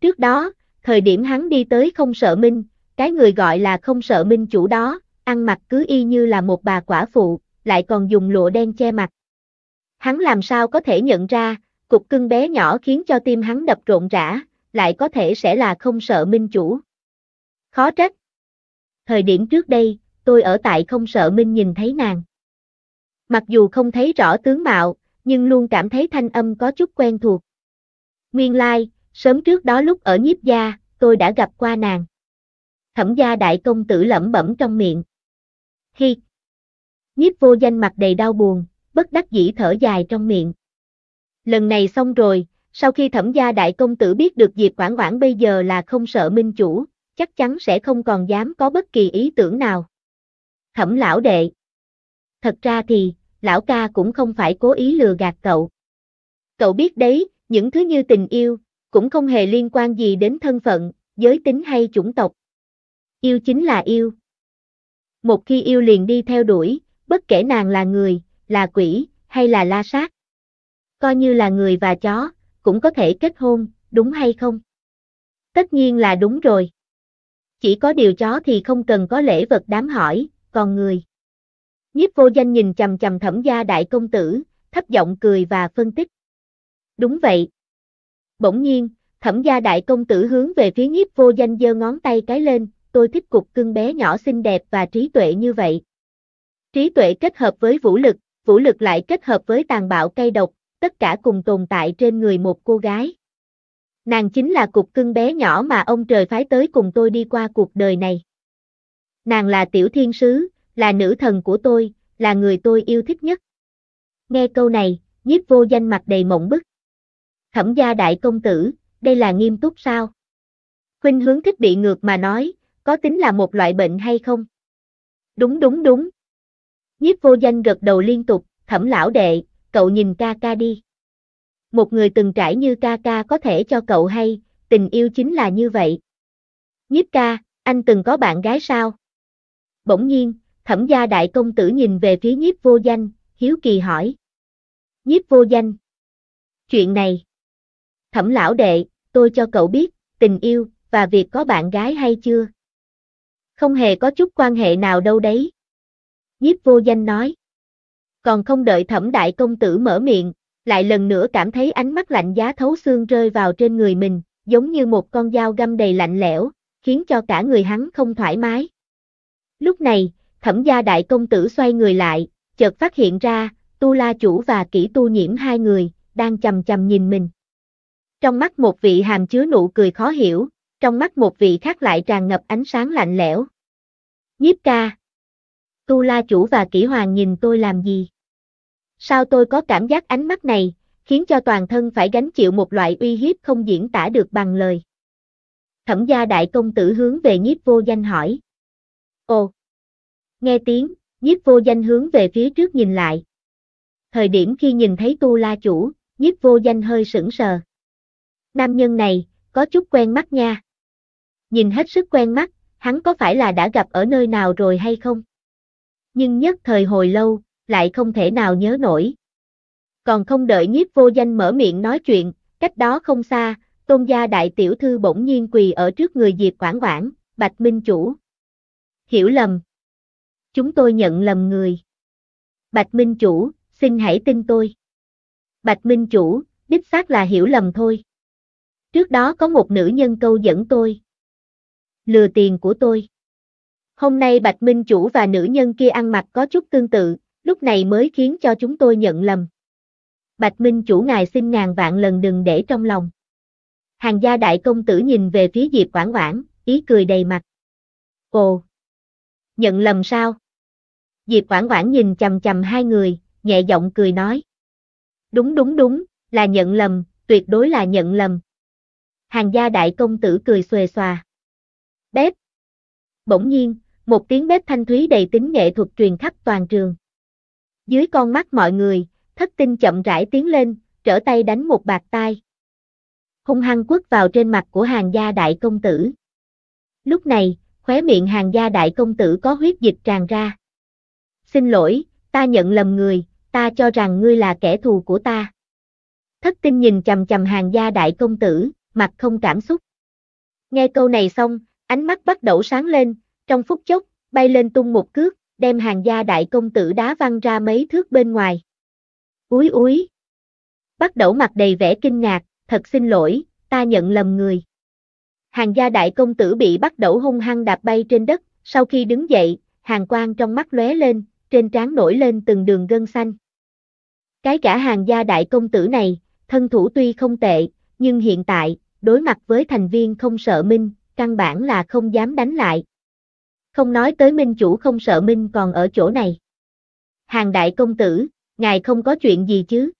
Trước đó, thời điểm hắn đi tới không sợ Minh, cái người gọi là không sợ Minh chủ đó, ăn mặc cứ y như là một bà quả phụ, lại còn dùng lụa đen che mặt. Hắn làm sao có thể nhận ra, cục cưng bé nhỏ khiến cho tim hắn đập rộn rã, lại có thể sẽ là không sợ minh chủ. Khó trách. Thời điểm trước đây, tôi ở tại không sợ minh nhìn thấy nàng. Mặc dù không thấy rõ tướng mạo, nhưng luôn cảm thấy thanh âm có chút quen thuộc. Nguyên lai, like, sớm trước đó lúc ở nhiếp gia, tôi đã gặp qua nàng. Thẩm gia đại công tử lẩm bẩm trong miệng. Khi. Nhiếp vô danh mặt đầy đau buồn, bất đắc dĩ thở dài trong miệng lần này xong rồi, sau khi thẩm gia đại công tử biết được Diệp Quảng Quảng bây giờ là không sợ minh chủ, chắc chắn sẽ không còn dám có bất kỳ ý tưởng nào. Thẩm lão đệ. Thật ra thì, lão ca cũng không phải cố ý lừa gạt cậu. Cậu biết đấy, những thứ như tình yêu, cũng không hề liên quan gì đến thân phận, giới tính hay chủng tộc. Yêu chính là yêu. Một khi yêu liền đi theo đuổi, bất kể nàng là người, là quỷ, hay là la sát coi như là người và chó, cũng có thể kết hôn, đúng hay không? Tất nhiên là đúng rồi. Chỉ có điều chó thì không cần có lễ vật đám hỏi, còn người. Nhiếp vô danh nhìn chầm chầm thẩm gia đại công tử, thấp giọng cười và phân tích. Đúng vậy. Bỗng nhiên, thẩm gia đại công tử hướng về phía nhiếp vô danh giơ ngón tay cái lên, tôi thích cục cưng bé nhỏ xinh đẹp và trí tuệ như vậy. Trí tuệ kết hợp với vũ lực, vũ lực lại kết hợp với tàn bạo cây độc, tất cả cùng tồn tại trên người một cô gái. Nàng chính là cục cưng bé nhỏ mà ông trời phái tới cùng tôi đi qua cuộc đời này. Nàng là tiểu thiên sứ, là nữ thần của tôi, là người tôi yêu thích nhất. Nghe câu này, nhiếp vô danh mặt đầy mộng bức. Thẩm gia đại công tử, đây là nghiêm túc sao? Huynh hướng thích bị ngược mà nói, có tính là một loại bệnh hay không? Đúng đúng đúng. Nhiếp vô danh gật đầu liên tục, thẩm lão đệ, cậu nhìn ca ca đi. Một người từng trải như ca ca có thể cho cậu hay, tình yêu chính là như vậy. Nhiếp ca, anh từng có bạn gái sao? Bỗng nhiên, thẩm gia đại công tử nhìn về phía nhiếp vô danh, hiếu kỳ hỏi. Nhiếp vô danh. Chuyện này. Thẩm lão đệ, tôi cho cậu biết, tình yêu, và việc có bạn gái hay chưa? Không hề có chút quan hệ nào đâu đấy. Nhiếp vô danh nói còn không đợi thẩm đại công tử mở miệng, lại lần nữa cảm thấy ánh mắt lạnh giá thấu xương rơi vào trên người mình, giống như một con dao găm đầy lạnh lẽo, khiến cho cả người hắn không thoải mái. Lúc này, thẩm gia đại công tử xoay người lại, chợt phát hiện ra, tu la chủ và kỹ tu nhiễm hai người, đang chầm chầm nhìn mình. Trong mắt một vị hàm chứa nụ cười khó hiểu, trong mắt một vị khác lại tràn ngập ánh sáng lạnh lẽo. Nhiếp ca. Tu la chủ và kỹ hoàng nhìn tôi làm gì? Sao tôi có cảm giác ánh mắt này, khiến cho toàn thân phải gánh chịu một loại uy hiếp không diễn tả được bằng lời. Thẩm gia đại công tử hướng về nhiếp vô danh hỏi. Ồ! Nghe tiếng, nhiếp vô danh hướng về phía trước nhìn lại. Thời điểm khi nhìn thấy tu la chủ, nhiếp vô danh hơi sững sờ. Nam nhân này, có chút quen mắt nha. Nhìn hết sức quen mắt, hắn có phải là đã gặp ở nơi nào rồi hay không? Nhưng nhất thời hồi lâu, lại không thể nào nhớ nổi. Còn không đợi nhiếp vô danh mở miệng nói chuyện, cách đó không xa, tôn gia đại tiểu thư bỗng nhiên quỳ ở trước người Diệp Quảng Quảng, Bạch Minh Chủ. Hiểu lầm. Chúng tôi nhận lầm người. Bạch Minh Chủ, xin hãy tin tôi. Bạch Minh Chủ, đích xác là hiểu lầm thôi. Trước đó có một nữ nhân câu dẫn tôi. Lừa tiền của tôi. Hôm nay Bạch Minh Chủ và nữ nhân kia ăn mặc có chút tương tự, lúc này mới khiến cho chúng tôi nhận lầm. Bạch Minh chủ ngài xin ngàn vạn lần đừng để trong lòng. Hàng gia đại công tử nhìn về phía Diệp Quảng Quảng, ý cười đầy mặt. Ồ! Nhận lầm sao? Diệp Quảng Quảng nhìn chầm chầm hai người, nhẹ giọng cười nói. Đúng đúng đúng, là nhận lầm, tuyệt đối là nhận lầm. Hàng gia đại công tử cười xuề xòa. Bếp! Bỗng nhiên, một tiếng bếp thanh thúy đầy tính nghệ thuật truyền khắp toàn trường. Dưới con mắt mọi người, thất tinh chậm rãi tiến lên, trở tay đánh một bạt tai. Hung hăng quất vào trên mặt của hàng gia đại công tử. Lúc này, khóe miệng hàng gia đại công tử có huyết dịch tràn ra. Xin lỗi, ta nhận lầm người, ta cho rằng ngươi là kẻ thù của ta. Thất tinh nhìn chầm chầm hàng gia đại công tử, mặt không cảm xúc. Nghe câu này xong, ánh mắt bắt đầu sáng lên, trong phút chốc, bay lên tung một cước, đem hàng gia đại công tử đá văng ra mấy thước bên ngoài. Úi úi! Bắt đầu mặt đầy vẻ kinh ngạc, thật xin lỗi, ta nhận lầm người. Hàng gia đại công tử bị bắt đầu hung hăng đạp bay trên đất, sau khi đứng dậy, hàng quang trong mắt lóe lên, trên trán nổi lên từng đường gân xanh. Cái cả hàng gia đại công tử này, thân thủ tuy không tệ, nhưng hiện tại, đối mặt với thành viên không sợ minh, căn bản là không dám đánh lại không nói tới minh chủ không sợ minh còn ở chỗ này. Hàng đại công tử, ngài không có chuyện gì chứ?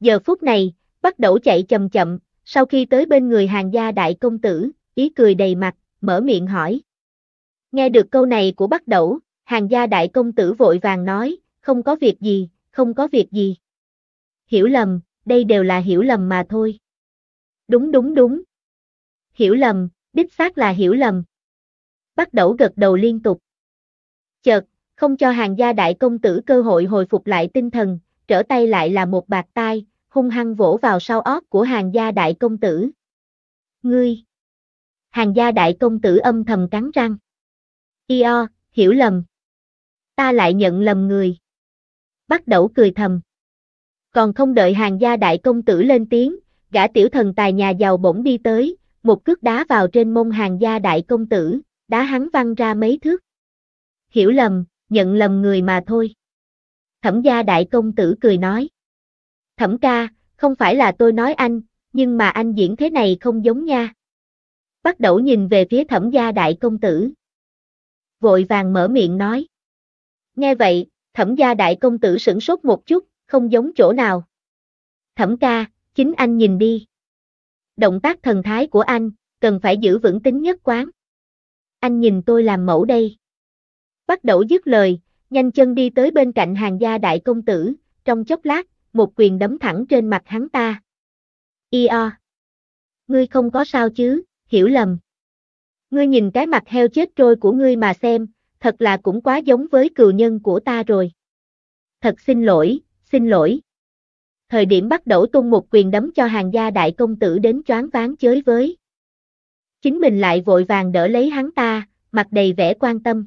Giờ phút này, bắt đầu chạy chậm chậm, sau khi tới bên người hàng gia đại công tử, ý cười đầy mặt, mở miệng hỏi. Nghe được câu này của bắt đầu, hàng gia đại công tử vội vàng nói, không có việc gì, không có việc gì. Hiểu lầm, đây đều là hiểu lầm mà thôi. Đúng đúng đúng. Hiểu lầm, đích xác là hiểu lầm bắt đầu gật đầu liên tục. Chợt, không cho hàng gia đại công tử cơ hội hồi phục lại tinh thần, trở tay lại là một bạt tai, hung hăng vỗ vào sau óc của hàng gia đại công tử. Ngươi! Hàng gia đại công tử âm thầm cắn răng. Io, hiểu lầm. Ta lại nhận lầm người. Bắt đầu cười thầm. Còn không đợi hàng gia đại công tử lên tiếng, gã tiểu thần tài nhà giàu bỗng đi tới, một cước đá vào trên mông hàng gia đại công tử, đá hắn văng ra mấy thước. Hiểu lầm, nhận lầm người mà thôi. Thẩm gia đại công tử cười nói. Thẩm ca, không phải là tôi nói anh, nhưng mà anh diễn thế này không giống nha. Bắt đầu nhìn về phía thẩm gia đại công tử. Vội vàng mở miệng nói. Nghe vậy, thẩm gia đại công tử sửng sốt một chút, không giống chỗ nào. Thẩm ca, chính anh nhìn đi. Động tác thần thái của anh, cần phải giữ vững tính nhất quán anh nhìn tôi làm mẫu đây. Bắt đầu dứt lời, nhanh chân đi tới bên cạnh hàng gia đại công tử, trong chốc lát, một quyền đấm thẳng trên mặt hắn ta. Ia! Ngươi không có sao chứ, hiểu lầm. Ngươi nhìn cái mặt heo chết trôi của ngươi mà xem, thật là cũng quá giống với cừu nhân của ta rồi. Thật xin lỗi, xin lỗi. Thời điểm bắt đầu tung một quyền đấm cho hàng gia đại công tử đến choáng ván chới với. Chính mình lại vội vàng đỡ lấy hắn ta, mặt đầy vẻ quan tâm.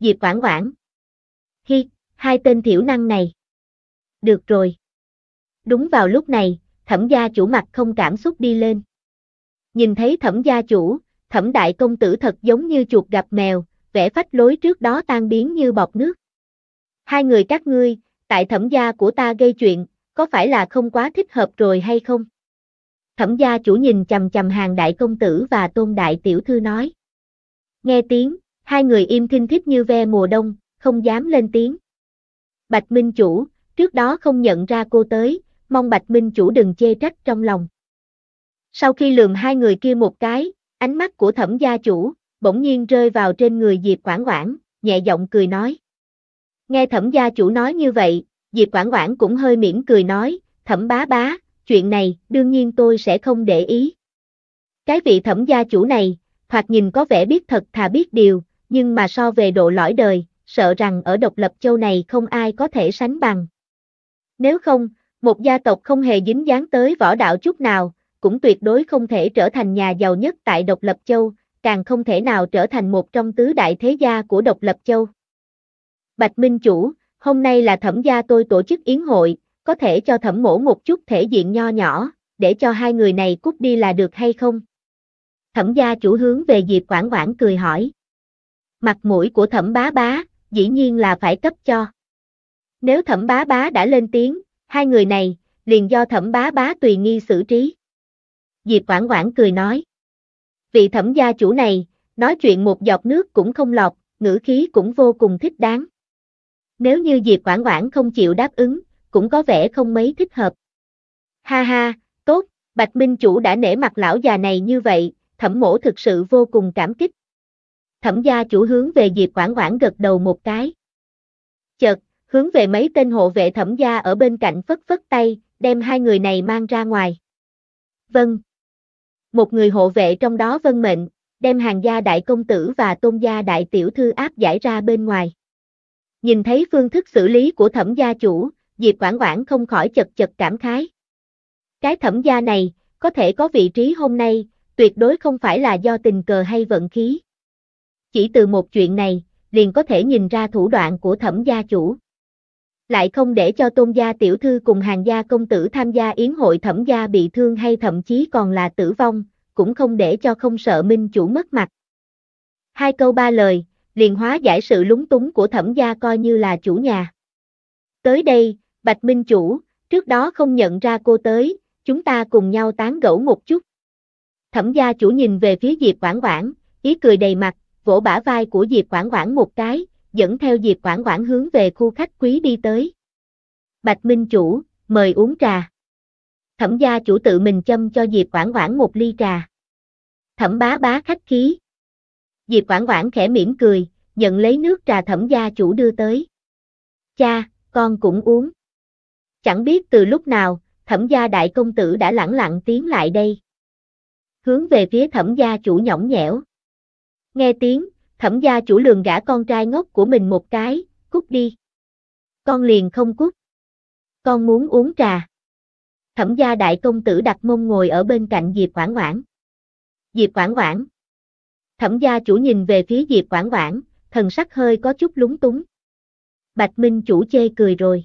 Diệp Quảng Quảng. Hi, hai tên thiểu năng này. Được rồi. Đúng vào lúc này, thẩm gia chủ mặt không cảm xúc đi lên. Nhìn thấy thẩm gia chủ, thẩm đại công tử thật giống như chuột gặp mèo, vẻ phách lối trước đó tan biến như bọt nước. Hai người các ngươi, tại thẩm gia của ta gây chuyện, có phải là không quá thích hợp rồi hay không? Thẩm gia chủ nhìn chầm chầm hàng đại công tử và tôn đại tiểu thư nói. Nghe tiếng, hai người im thinh thích như ve mùa đông, không dám lên tiếng. Bạch Minh Chủ, trước đó không nhận ra cô tới, mong Bạch Minh Chủ đừng chê trách trong lòng. Sau khi lườm hai người kia một cái, ánh mắt của thẩm gia chủ, bỗng nhiên rơi vào trên người Diệp Quảng Quảng, nhẹ giọng cười nói. Nghe thẩm gia chủ nói như vậy, Diệp Quảng Quảng cũng hơi mỉm cười nói, thẩm bá bá, chuyện này đương nhiên tôi sẽ không để ý. Cái vị thẩm gia chủ này, thoạt nhìn có vẻ biết thật thà biết điều, nhưng mà so về độ lõi đời, sợ rằng ở độc lập châu này không ai có thể sánh bằng. Nếu không, một gia tộc không hề dính dáng tới võ đạo chút nào, cũng tuyệt đối không thể trở thành nhà giàu nhất tại độc lập châu, càng không thể nào trở thành một trong tứ đại thế gia của độc lập châu. Bạch Minh Chủ, hôm nay là thẩm gia tôi tổ chức yến hội, có thể cho thẩm mổ một chút thể diện nho nhỏ, để cho hai người này cút đi là được hay không? Thẩm gia chủ hướng về Diệp Quảng Quảng cười hỏi. Mặt mũi của thẩm bá bá, dĩ nhiên là phải cấp cho. Nếu thẩm bá bá đã lên tiếng, hai người này, liền do thẩm bá bá tùy nghi xử trí. Diệp Quảng Quảng cười nói. Vị thẩm gia chủ này, nói chuyện một giọt nước cũng không lọt, ngữ khí cũng vô cùng thích đáng. Nếu như Diệp Quảng Quảng không chịu đáp ứng, cũng có vẻ không mấy thích hợp. Ha ha, tốt, Bạch Minh Chủ đã nể mặt lão già này như vậy, thẩm mổ thực sự vô cùng cảm kích. Thẩm gia chủ hướng về Diệp Quảng Quảng gật đầu một cái. Chợt, hướng về mấy tên hộ vệ thẩm gia ở bên cạnh phất phất tay, đem hai người này mang ra ngoài. Vâng. Một người hộ vệ trong đó vân mệnh, đem hàng gia đại công tử và tôn gia đại tiểu thư áp giải ra bên ngoài. Nhìn thấy phương thức xử lý của thẩm gia chủ, Diệp Quảng Quảng không khỏi chật chật cảm khái. Cái thẩm gia này, có thể có vị trí hôm nay, tuyệt đối không phải là do tình cờ hay vận khí. Chỉ từ một chuyện này, liền có thể nhìn ra thủ đoạn của thẩm gia chủ. Lại không để cho tôn gia tiểu thư cùng hàng gia công tử tham gia yến hội thẩm gia bị thương hay thậm chí còn là tử vong, cũng không để cho không sợ minh chủ mất mặt. Hai câu ba lời, liền hóa giải sự lúng túng của thẩm gia coi như là chủ nhà. Tới đây, Bạch Minh Chủ, trước đó không nhận ra cô tới, chúng ta cùng nhau tán gẫu một chút. Thẩm gia chủ nhìn về phía Diệp Quảng Quảng, ý cười đầy mặt, vỗ bả vai của Diệp Quảng Quảng một cái, dẫn theo Diệp Quảng Quảng hướng về khu khách quý đi tới. Bạch Minh Chủ, mời uống trà. Thẩm gia chủ tự mình châm cho Diệp Quảng Quảng một ly trà. Thẩm bá bá khách khí. Diệp Quảng Quảng khẽ mỉm cười, nhận lấy nước trà thẩm gia chủ đưa tới. Cha, con cũng uống. Chẳng biết từ lúc nào, thẩm gia đại công tử đã lẳng lặng tiến lại đây. Hướng về phía thẩm gia chủ nhõng nhẽo. Nghe tiếng, thẩm gia chủ lường gã con trai ngốc của mình một cái, cút đi. Con liền không cút. Con muốn uống trà. Thẩm gia đại công tử đặt mông ngồi ở bên cạnh Diệp Quảng Quảng. Diệp Quảng Quảng. Thẩm gia chủ nhìn về phía Diệp Quảng Quảng, thần sắc hơi có chút lúng túng. Bạch Minh chủ chê cười rồi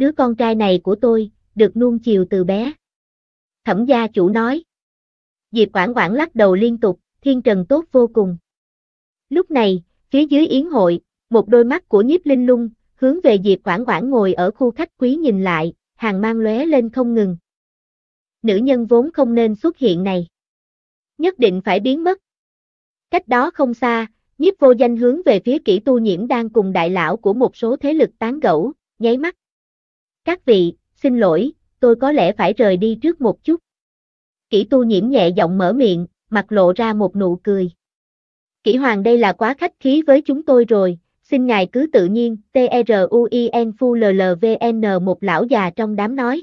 đứa con trai này của tôi, được nuông chiều từ bé. Thẩm gia chủ nói. Diệp Quảng Quảng lắc đầu liên tục, thiên trần tốt vô cùng. Lúc này, phía dưới yến hội, một đôi mắt của nhiếp linh lung, hướng về Diệp Quảng Quảng ngồi ở khu khách quý nhìn lại, hàng mang lóe lên không ngừng. Nữ nhân vốn không nên xuất hiện này. Nhất định phải biến mất. Cách đó không xa, nhiếp vô danh hướng về phía kỹ tu nhiễm đang cùng đại lão của một số thế lực tán gẫu, nháy mắt. Các vị, xin lỗi, tôi có lẽ phải rời đi trước một chút. Kỷ tu nhiễm nhẹ giọng mở miệng, mặt lộ ra một nụ cười. Kỷ hoàng đây là quá khách khí với chúng tôi rồi, xin ngài cứ tự nhiên, T-R-U-I-N phu L-L-V-N một lão già trong đám nói.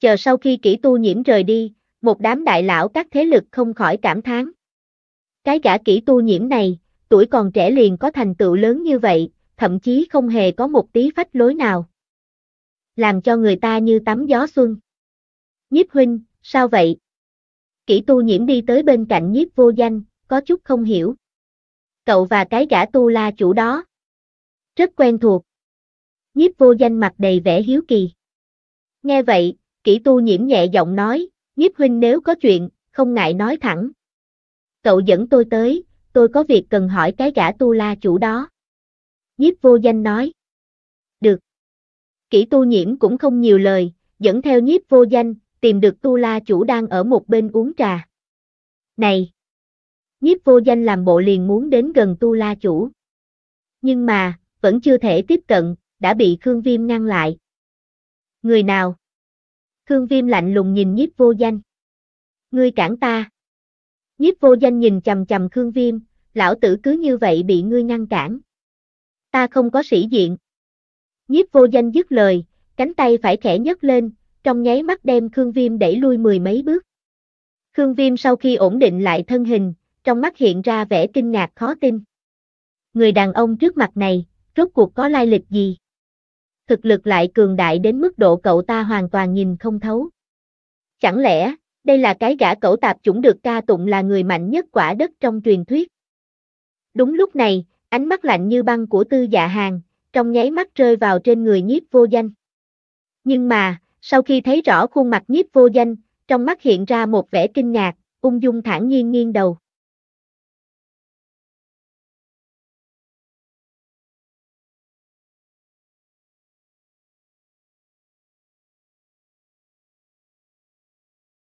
Chờ sau khi Kỷ tu nhiễm rời đi, một đám đại lão các thế lực không khỏi cảm thán. Cái gã Kỷ tu nhiễm này, tuổi còn trẻ liền có thành tựu lớn như vậy, thậm chí không hề có một tí phách lối nào làm cho người ta như tắm gió xuân. Nhiếp huynh, sao vậy? Kỷ tu nhiễm đi tới bên cạnh nhiếp vô danh, có chút không hiểu. Cậu và cái gã tu la chủ đó. Rất quen thuộc. Nhiếp vô danh mặt đầy vẻ hiếu kỳ. Nghe vậy, kỷ tu nhiễm nhẹ giọng nói, nhiếp huynh nếu có chuyện, không ngại nói thẳng. Cậu dẫn tôi tới, tôi có việc cần hỏi cái gã tu la chủ đó. Nhiếp vô danh nói. Kỹ tu nhiễm cũng không nhiều lời, dẫn theo nhiếp vô danh, tìm được tu la chủ đang ở một bên uống trà. Này! Nhiếp vô danh làm bộ liền muốn đến gần tu la chủ. Nhưng mà, vẫn chưa thể tiếp cận, đã bị Khương Viêm ngăn lại. Người nào? Khương Viêm lạnh lùng nhìn nhiếp vô danh. Ngươi cản ta. Nhiếp vô danh nhìn chầm chầm Khương Viêm, lão tử cứ như vậy bị ngươi ngăn cản. Ta không có sĩ diện. Nhiếp vô danh dứt lời, cánh tay phải khẽ nhấc lên, trong nháy mắt đem Khương Viêm đẩy lui mười mấy bước. Khương Viêm sau khi ổn định lại thân hình, trong mắt hiện ra vẻ kinh ngạc khó tin. Người đàn ông trước mặt này, rốt cuộc có lai lịch gì? Thực lực lại cường đại đến mức độ cậu ta hoàn toàn nhìn không thấu. Chẳng lẽ, đây là cái gã cẩu tạp chủng được ca tụng là người mạnh nhất quả đất trong truyền thuyết? Đúng lúc này, ánh mắt lạnh như băng của tư dạ hàng, trong nháy mắt rơi vào trên người nhiếp vô danh. Nhưng mà, sau khi thấy rõ khuôn mặt nhiếp vô danh, trong mắt hiện ra một vẻ kinh ngạc, ung dung thản nhiên nghiêng đầu.